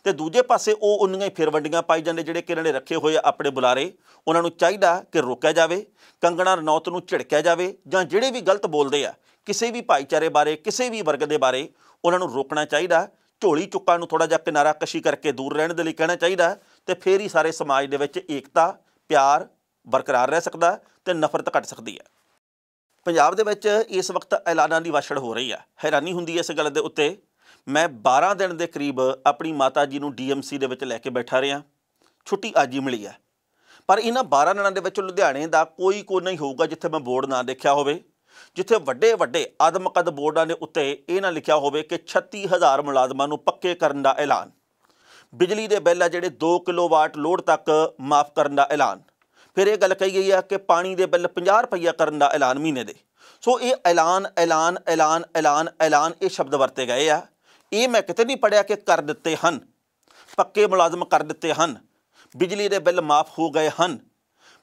ਤੇ ਦੂਜੇ ਪਾਸੇ ਉਹ ਉਹਨੀਆਂ ਹੀ ਫਿਰ ਵੰਡੀਆਂ ਪਾਈ ਜਾਂਦੇ ਜਿਹੜੇ ਕਿ ਇਹਨਾਂ ਨੇ ਰੱਖੇ ਹੋਏ ਆਪਣੇ ਬੁਲਾਰੇ ਉਹਨਾਂ ਨੂੰ ਚਾਹੀਦਾ ਕਿ ਰੋਕਿਆ ਜਾਵੇ ਕੰਗਣਾ ਰਣੌਤ ਨੂੰ ਝਿੜਕਿਆ ਜਾਵੇ ਜਾਂ ਜਿਹੜੇ ਵੀ ਗਲਤ ਬੋਲਦੇ ਆ ਕਿਸੇ ਵੀ ਭਾਈਚਾਰੇ ਬਾਰੇ ਕਿਸੇ ਵੀ ਵਰਗ ਦੇ ਬਾਰੇ ਉਹਨਾਂ ਨੂੰ ਰੋਕਣਾ ਚਾਹੀਦਾ ਝੋਲੀ ਚੁੱਕਾਂ ਨੂੰ ਥੋੜਾ ਜਿਹਾ ਕਿਨਾਰਾ ਕਸ਼ੀ ਕਰਕੇ ਦੂਰ ਰਹਿਣ ਦੇ ਲਈ ਕਹਿਣਾ ਚਾਹੀਦਾ ਤੇ ਫੇਰ ਹੀ ਸਾਰੇ ਸਮਾਜ ਦੇ ਵਿੱਚ ਏਕਤਾ ਪਿਆਰ ਬਰਕਰਾਰ ਰਹਿ ਸਕਦਾ ਤੇ ਨਫ਼ਰਤ ਘਟ ਸਕਦੀ ਹੈ ਪੰਜਾਬ ਦੇ ਵਿੱਚ ਇਸ ਵਕਤ ਐਲਾਨਾਂ ਦੀ ਵਾਸ਼ੜ ਹੋ ਰਹੀ ਹੈ ਹੈਰਾਨੀ ਹੁੰਦੀ ਹੈ ਇਸ ਗੱਲ ਦੇ ਉੱਤੇ ਮੈਂ 12 ਦਿਨ ਦੇ ਕਰੀਬ ਆਪਣੀ ਮਾਤਾ ਜੀ ਨੂੰ ਡੀਐਮਸੀ ਦੇ ਵਿੱਚ ਲੈ ਕੇ ਬੈਠਾ ਰਿਹਾ ਛੁੱਟੀ ਅੱਜ ਹੀ ਮਿਲੀ ਹੈ ਪਰ ਇਹਨਾਂ 12 ਦਿਨਾਂ ਦੇ ਵਿੱਚ ਲੁਧਿਆਣੇ ਦਾ ਕੋਈ ਕੋ ਨਹੀਂ ਹੋਊਗਾ ਜਿੱਥੇ ਮੈਂ ਬੋਰਡ ਨਾ ਦੇਖਿਆ ਹੋਵੇ ਜਿੱਥੇ ਵੱਡੇ ਵੱਡੇ ਆਦਮਕਦ ਬੋਰਡਾਂ ਦੇ ਉੱਤੇ ਇਹ ਨਾ ਲਿਖਿਆ ਹੋਵੇ ਕਿ 36000 ਮੁਲਾਜ਼ਮਾਂ ਨੂੰ ਪੱਕੇ ਕਰਨ ਦਾ ਐਲਾਨ ਬਿਜਲੀ ਦੇ ਬਿੱਲ ਆ ਜਿਹੜੇ 2 ਕਿਲੋਵਾਟ ਲੋਡ ਤੱਕ ਮਾਫ ਕਰਨ ਦਾ ਐਲਾਨ ਫਿਰ ਇਹ ਗੱਲ ਕਹੀ ਗਈ ਆ ਕਿ ਪਾਣੀ ਦੇ ਬਿੱਲ 50 ਰੁਪਈਆ ਕਰਨ ਦਾ ਐਲਾਨ ਮਹੀਨੇ ਦੇ ਸੋ ਇਹ ਐਲਾਨ ਐਲਾਨ ਐਲਾਨ ਐਲਾਨ ਐਲਾਨ ਇਹ ਸ਼ਬਦ ਵਰਤੇ ਗਏ ਆ ਇਹ ਮੈਂ ਕਿਤੇ ਨਹੀਂ ਪੜਿਆ ਕਿ ਕਰ ਦਿੱਤੇ ਹਨ ਪੱਕੇ ਮੁਲਾਜ਼ਮ ਕਰ ਦਿੱਤੇ ਹਨ ਬਿਜਲੀ ਦੇ ਬਿੱਲ ਮਾਫ ਹੋ ਗਏ ਹਨ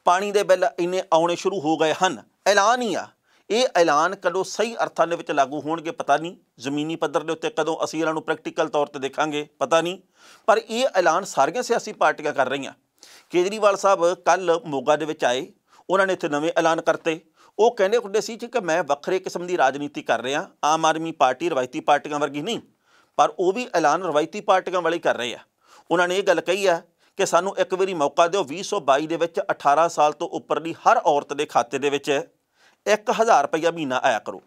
ਪਾਣੀ ਦੇ ਬਿੱਲ ਇੰਨੇ ਆਉਣੇ ਸ਼ੁਰੂ ਹੋ ਗਏ ਹਨ ਐਲਾਨ ਹੀ ਆ ਇਹ ਐਲਾਨ ਕਦੋਂ ਸਹੀ ਅਰਥਾਂ ਦੇ ਵਿੱਚ ਲਾਗੂ ਹੋਣਗੇ ਪਤਾ ਨਹੀਂ ਜ਼ਮੀਨੀ ਪੱਧਰ ਦੇ ਉੱਤੇ ਕਦੋਂ ਅਸੀਂ ਇਹਨਾਂ ਨੂੰ ਪ੍ਰੈਕਟੀਕਲ ਤੌਰ ਤੇ ਦੇਖਾਂਗੇ ਪਤਾ ਨਹੀਂ ਪਰ ਇਹ ਐਲਾਨ ਸਾਰੀਆਂ ਸਿਆਸੀ ਪਾਰਟੀਆਂ ਕਰ ਰਹੀਆਂ ਕੇਜਰੀਵਾਲ ਸਾਹਿਬ ਕੱਲ ਮੋਗਾ ਦੇ ਵਿੱਚ ਆਏ ਉਹਨਾਂ ਨੇ ਇੱਥੇ ਨਵੇਂ ਐਲਾਨ ਕਰਤੇ ਉਹ ਕਹਿੰਦੇ ਹੁੰਦੇ ਸੀ ਕਿ ਮੈਂ ਵੱਖਰੇ ਕਿਸਮ ਦੀ ਰਾਜਨੀਤੀ ਕਰ ਰਿਹਾ ਆਮ ਆਦਮੀ ਪਾਰਟੀ ਰਵਾਇਤੀ ਪਾਰਟੀਆਂ ਵਰਗੀ ਨਹੀਂ ਪਰ ਉਹ ਵੀ ਐਲਾਨ ਰਵਾਇਤੀ ਪਾਰਟੀਆਂ ਵਾਲੇ ਕਰ ਰਹੇ ਆ ਉਹਨਾਂ ਨੇ ਇਹ ਗੱਲ ਕਹੀ ਆ ਕਿ ਸਾਨੂੰ ਇੱਕ ਵਾਰੀ ਮੌਕਾ ਦਿਓ 2022 ਦੇ ਵਿੱਚ 18 ਸਾਲ ਤੋਂ ਉੱਪਰ ਦੀ ਹਰ ਔਰਤ ਦੇ ਖਾਤੇ ਦੇ ਵਿੱਚ 1000 ਰੁਪਇਆ ਮਹੀਨਾ ਆਇਆ ਕਰੋ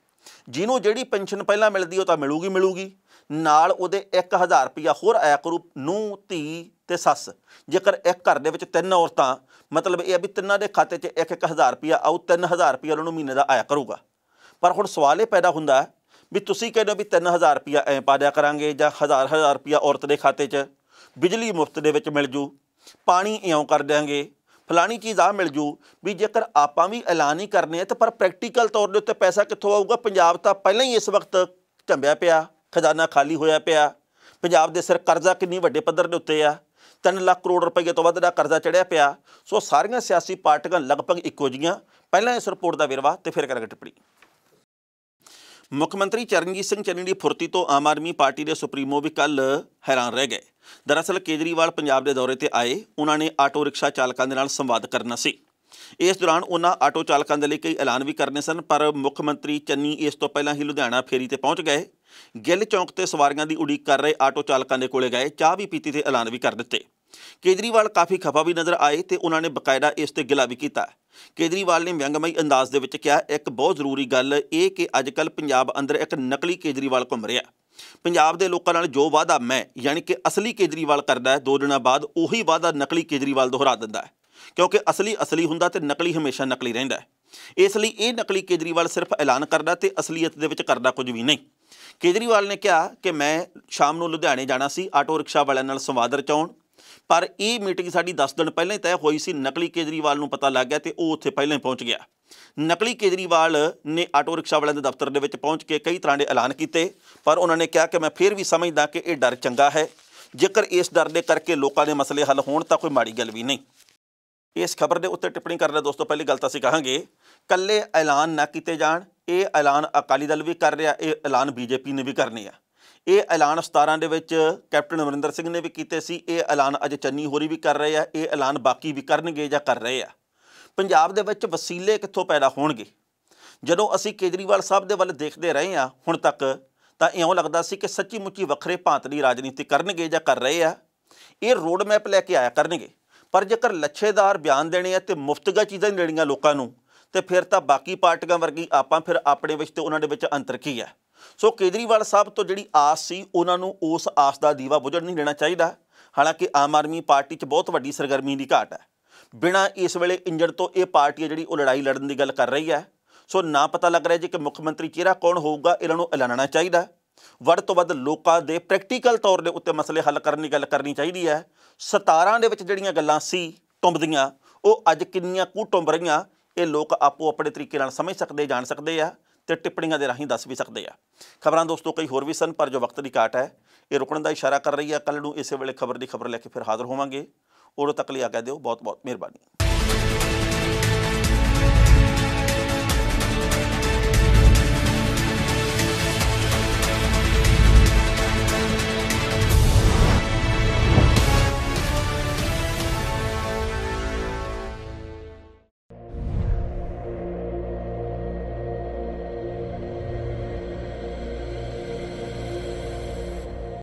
ਜਿਹਨੂੰ ਜਿਹੜੀ ਪੈਨਸ਼ਨ ਪਹਿਲਾਂ ਮਿਲਦੀ ਉਹ ਤਾਂ ਮਿਲੂਗੀ ਮਿਲੂਗੀ ਨਾਲ ਉਹਦੇ 1000 ਰੁਪਿਆ ਹੋਰ ਆਇਆ ਕਰੂ ਨੂੰ ਧੀ ਤੇ ਸੱਸ ਜੇਕਰ ਇੱਕ ਘਰ ਦੇ ਵਿੱਚ ਤਿੰਨ ਔਰਤਾਂ ਮਤਲਬ ਇਹ ਵੀ ਤਿੰਨਾਂ ਦੇ ਖਾਤੇ 'ਚ 1-1000 ਰੁਪਿਆ ਆਉ 3000 ਰੁਪਿਆ ਉਹਨਾਂ ਨੂੰ ਮਹੀਨੇ ਦਾ ਆਇਆ ਕਰੂਗਾ ਪਰ ਹੁਣ ਸਵਾਲ ਇਹ ਪੈਦਾ ਹੁੰਦਾ ਵੀ ਤੁਸੀਂ ਕਹਿੰਦੇ ਵੀ 3000 ਰੁਪਿਆ ਐ ਪਾ ਦਿਆ ਕਰਾਂਗੇ ਜਾਂ 1000 1000 ਰੁਪਿਆ ਔਰਤ ਦੇ ਖਾਤੇ 'ਚ ਬਿਜਲੀ ਮੁਫਤ ਦੇ ਵਿੱਚ ਮਿਲ ਜੂ ਪਾਣੀ ਇਉਂ ਕਰ ਦਿਆਂਗੇ ਫਲਾਣੀ ਚੀਜ਼ ਆ ਮਿਲ ਜੂ ਵੀ ਜੇਕਰ ਆਪਾਂ ਵੀ ਐਲਾਨ ਹੀ ਕਰਨੇ ਆ ਤੇ ਪਰ ਪ੍ਰੈਕਟੀਕਲ ਤੌਰ ਦੇ ਉੱਤੇ ਪੈਸਾ ਕਿੱਥੋਂ ਆਊਗਾ ਪੰਜਾਬ ਤਾਂ ਪਹਿਲਾਂ ਹੀ ਇਸ ਵਕਤ ਝੰਬਿਆ ਪਿਆ ਖਜ਼ਾਨਾ ਖਾਲੀ ਹੋਇਆ ਪਿਆ ਪੰਜਾਬ ਦੇ ਸਿਰ ਕਰਜ਼ਾ ਕਿੰਨੀ ਵੱਡੇ ਪੱਧਰ ਦੇ ਉੱਤੇ ਆ 3 ਲੱਖ ਕਰੋੜ ਰੁਪਏ ਤੋਂ ਵੱਧ ਦਾ ਕਰਜ਼ਾ ਚੜਿਆ ਪਿਆ ਸੋ ਸਾਰੀਆਂ ਸਿਆਸੀ ਪਾਰਟੀਆਂ ਲਗਭਗ ਇੱਕੋ ਜੀਆਂ ਪਹਿਲਾਂ ਇਸ ਰਿਪੋਰਟ ਦਾ ਵਿਰਵਾ ਤੇ ਫਿਰ ਕਰਾਂਗੇ ਟਿੱਪਣੀ ਮੁੱਖ ਮੰਤਰੀ ਚਰਨਜੀਤ ਸਿੰਘ ਚੰਨੀ ਦੀ ਫੁਰਤੀ ਤੋਂ ਆਮ ਆਦਮੀ ਪਾਰਟੀ ਦੇ ਸੁਪਰੀਮੋ ਵੀ ਕੱਲ ਹੈਰਾਨ ਰਹਿ ਗਏ ਦਰਅਸਲ ਕੇਜਰੀਵਾਲ ਪੰਜਾਬ ਦੇ ਦੌਰੇ ਤੇ ਆਏ ਉਹਨਾਂ ਨੇ ਆਟੋ ਰਿਕਸ਼ਾ ਚਾਲਕਾਂ ਦੇ ਨਾਲ ਸੰਵਾਦ ਕਰਨਾ ਸੀ ਇਸ ਦੌਰਾਨ ਉਹਨਾਂ ਆਟੋ ਚਾਲਕਾਂ ਦੇ ਲਈ ਕਈ ਐਲਾਨ ਵੀ ਕਰਨੇ ਸਨ ਪਰ ਮੁੱਖ ਮੰਤਰੀ ਚੰਨੀ ਇਸ ਤੋਂ ਪਹਿਲਾਂ ਹੀ ਲੁਧਿਆਣਾ ਫੇਰੀ ਤੇ ਪਹੁੰਚ ਗਏ ਗਿੱਲ ਚੌਂਕ ਤੇ ਸਵਾਰੀਆਂ ਦੀ ਉਡੀਕ ਕਰ ਰਹੇ ਆਟੋ ਚਾਲਕਾਂ ਦੇ ਕੋਲੇ ਗਏ ਚਾਹ ਵੀ ਪੀਤੀ ਤੇ ਐਲਾਨ ਵੀ ਕਰ ਦਿੱਤੇ ਕੇਜਰੀਵਾਲ ਕਾਫੀ ਖਫਾ ਵੀ ਨਜ਼ਰ ਆਏ ਤੇ ਉਹਨਾਂ ਨੇ ਬਕਾਇਦਾ ਇਸ ਤੇ ਗਿਲਾ ਵੀ ਕੀਤਾ ਕੇਜਰੀਵਾਲ ਨੇ ਵਿਅੰਗਮਈ ਅੰਦਾਜ਼ ਦੇ ਵਿੱਚ ਕਿਹਾ ਇੱਕ ਬਹੁਤ ਜ਼ਰੂਰੀ ਗੱਲ ਇਹ ਕਿ ਅੱਜਕੱਲ ਪੰਜਾਬ ਅੰਦਰ ਇੱਕ ਨਕਲੀ ਕੇਜਰੀਵਾਲ ਘੁੰਮ ਰਿਹਾ ਪੰਜਾਬ ਦੇ ਲੋਕਾਂ ਨਾਲ ਜੋ ਵਾਅਦਾ ਮੈਂ ਯਾਨੀ ਕਿ ਅਸਲੀ ਕੇਜਰੀਵਾਲ ਕਰਦਾ ਹੈ ਦੋ ਦਿਨਾਂ ਬਾਅਦ ਉਹੀ ਵਾਅਦਾ ਨਕਲੀ ਕੇਜਰੀਵਾਲ ਦੁਹਰਾ ਦਿੰਦਾ ਹੈ ਕਿਉਂਕਿ ਅਸਲੀ ਅਸਲੀ ਹੁੰਦਾ ਤੇ ਨਕਲੀ ਹਮੇਸ਼ਾ ਨਕਲੀ ਰਹਿੰਦਾ ਹੈ ਇਸ ਲਈ ਇਹ ਨਕਲੀ ਕੇਜਰੀਵਾਲ ਸਿਰਫ ਐਲਾਨ ਕਰਦਾ ਤੇ ਅਸਲੀਅਤ ਦੇ ਵਿੱਚ ਕਰਦਾ ਕੁਝ ਵੀ ਨਹੀਂ ਕੇਜਰੀਵਾਲ ਨੇ ਕਿਹਾ ਕਿ ਮੈਂ ਸ਼ਾਮ ਨੂੰ ਲੁਧਿਆਣੇ ਜਾਣਾ ਸੀ ਆਟੋ ਰਿਕਸ਼ਾ ਵਾਲਿਆਂ ਨਾਲ ਸੰਵਾਦ ਰਚਾਉਣ ਪਰ ਇਹ ਮੀਟਿੰਗ ਸਾਡੀ 10 ਦਿਨ ਪਹਿਲਾਂ ਹੀ ਤੈਅ ਹੋਈ ਸੀ ਨਕਲੀ ਕੇਜਰੀਵਾਲ ਨੂੰ ਪਤਾ ਲੱਗ ਗਿਆ ਤੇ ਉਹ ਉੱਥੇ ਪਹਿਲਾਂ ਹੀ ਪਹੁੰਚ ਗਿਆ ਨਕਲੀ ਕੇਜਰੀਵਾਲ ਨੇ ਆਟੋ ਰਿਕਸ਼ਾ ਵਾਲਿਆਂ ਦੇ ਦਫ਼ਤਰ ਦੇ ਵਿੱਚ ਪਹੁੰਚ ਕੇ ਕਈ ਤਰ੍ਹਾਂ ਦੇ ਐਲਾਨ ਕੀਤੇ ਪਰ ਉਹਨਾਂ ਨੇ ਕਿਹਾ ਕਿ ਮੈਂ ਫਿਰ ਵੀ ਸਮਝਦਾ ਕਿ ਇਹ ਡਰ ਚੰਗਾ ਹੈ ਜੇਕਰ ਇਸ ਡਰ ਦੇ ਕਰਕੇ ਲੋਕਾਂ ਦੇ ਮਸਲੇ ਹੱਲ ਹੋਣ ਤਾਂ ਕੋਈ ਮਾੜੀ ਗੱਲ ਵੀ ਨਹੀਂ ਇਸ ਖਬਰ ਦੇ ਉੱਤੇ ਟਿੱਪਣੀ ਕਰ ਲੈ ਦੋਸਤੋ ਪਹਿਲੀ ਗੱਲ ਤਾਂ ਅਸੀਂ ਕਹਾਂਗੇ ਕੱਲੇ ਐਲਾਨ ਨਾ ਕੀਤੇ ਜਾਣ ਇਹ ਐਲਾਨ ਅਕਾਲੀ ਦਲ ਵੀ ਕਰ ਰਿਹਾ ਇਹ ਐਲਾਨ ਬੀਜੇਪੀ ਨੇ ਵੀ ਕਰਨੀ ਆ ਇਹ ਐਲਾਨ 17 ਦੇ ਵਿੱਚ ਕੈਪਟਨ ਅਮਰਿੰਦਰ ਸਿੰਘ ਨੇ ਵੀ ਕੀਤੇ ਸੀ ਇਹ ਐਲਾਨ ਅੱਜ ਚੰਨੀ ਹੋਰੀ ਵੀ ਕਰ ਰਹੇ ਆ ਇਹ ਐਲਾਨ ਬਾਕੀ ਵੀ ਕਰਨਗੇ ਜਾਂ ਕਰ ਰਹੇ ਆ ਪੰਜਾਬ ਦੇ ਵਿੱਚ ਵਸੀਲੇ ਕਿੱਥੋਂ ਪੈਦਾ ਹੋਣਗੇ ਜਦੋਂ ਅਸੀਂ ਕੇਜਰੀਵਾਲ ਸਾਹਿਬ ਦੇ ਵੱਲ ਦੇਖਦੇ ਰਹੇ ਆ ਹੁਣ ਤੱਕ ਤਾਂ ਇਉਂ ਲੱਗਦਾ ਸੀ ਕਿ ਸੱਚੀ ਮੁੱਚੀ ਵੱਖਰੇ ਭਾਂਤ ਦੀ ਰਾਜਨੀਤੀ ਕਰਨਗੇ ਜਾਂ ਕਰ ਰਹੇ ਆ ਇਹ ਰੋਡ ਮੈਪ ਲੈ ਕੇ ਆਇਆ ਕਰਨਗੇ ਪਰ ਜੇਕਰ ਲੱਛੇਦਾਰ ਬਿਆਨ ਦੇਣੇ ਆ ਤੇ ਮੁਫਤਗਾ ਚੀਜ਼ਾਂ ਦੇਣੀਆਂ ਲੋਕਾਂ ਨੂੰ ਤੇ ਫਿਰ ਤਾਂ ਬਾਕੀ ਪਾਰਟੀਆਂ ਵਰਗੀ ਆਪਾਂ ਫਿਰ ਆਪਣੇ ਵਿੱਚ ਤੇ ਉਹਨਾਂ ਦੇ ਵਿੱਚ ਅੰਤਰ ਕੀ ਹੈ ਸੋ ਕੇਜਰੀਵਾਲ ਸਾਹਿਬ ਤੋਂ ਜਿਹੜੀ ਆਸ ਸੀ ਉਹਨਾਂ ਨੂੰ ਉਸ ਆਸ ਦਾ ਦੀਵਾ ਬੁਝਣ ਨਹੀਂ ਦੇਣਾ ਚਾਹੀਦਾ ਹਾਲਾਂਕਿ ਆਮ ਆਦਮੀ ਪਾਰਟੀ 'ਚ ਬਹੁਤ ਵੱਡੀ ਸਰਗਰਮੀ ਦੀ ਘਾਟ ਹੈ ਬਿਨਾ ਇਸ ਵੇਲੇ ਇੰਜਣ ਤੋਂ ਇਹ ਪਾਰਟੀ ਜਿਹੜੀ ਉਹ ਲੜਾਈ ਲੜਨ ਦੀ ਗੱਲ ਕਰ ਰਹੀ ਹੈ ਸੋ ਨਾ ਪਤਾ ਲੱਗ ਰਿਹਾ ਜੀ ਕਿ ਮੁੱਖ ਮੰਤਰੀ ਚਿਹਰਾ ਕੌਣ ਹੋਊਗਾ ਇਹਨਾਂ ਨੂੰ ਐਲਾਨਣਾ ਚਾਹੀਦਾ ਵੱਧ ਤੋਂ ਵੱਧ ਲੋਕਾਂ ਦੇ ਪ੍ਰੈਕਟੀਕਲ ਤੌਰ ਦੇ ਉੱਤੇ ਮਸਲੇ ਹੱਲ ਕਰਨ ਦੀ ਗੱਲ ਕਰਨੀ ਚਾਹੀਦੀ ਹੈ 17 ਦੇ ਵਿੱਚ ਜਿਹੜੀਆਂ ਗੱਲਾਂ ਸੀ ਟੁੰਬਦੀਆਂ ਉਹ ਅੱਜ ਕਿੰਨੀਆਂ ਕੁ ਟੁੰਬ ਰਹੀਆਂ ਇਹ ਲੋਕ ਆਪੋ ਆਪਣੇ ਤਰੀਕੇ ਨਾਲ ਸਮਝ ਸਕਦੇ ਜਾਣ ਸਕਦੇ ਆ ਤੇ ਟਿੱਪਣੀਆਂ ਦੇ ਰਾਹੀਂ ਦੱਸ ਵੀ ਸਕਦੇ ਆ ਖਬਰਾਂ ਦੋਸਤੋ ਕਈ ਹੋਰ ਵੀ ਸਨ ਪਰ ਜੋ ਵਕਤ ਦੀ ਘਾਟ ਹੈ ਇਹ ਰੁਕਣ ਦਾ ਇਸ਼ਾਰਾ ਕਰ ਰਹੀ ਹੈ ਕੱਲ ਨੂੰ ਇਸੇ ਵੇਲੇ ਖਬਰ ਦੀ ਖਬਰ ਲੈ ਕੇ ਫਿਰ ਹਾਜ਼ਰ ਹੋਵਾਂਗੇ ਉਦੋਂ ਤੱਕ ਲਈ ਆਗਿਆ ਦਿਓ ਬਹੁਤ ਬਹੁਤ ਮਿਹਰਬਾਨੀ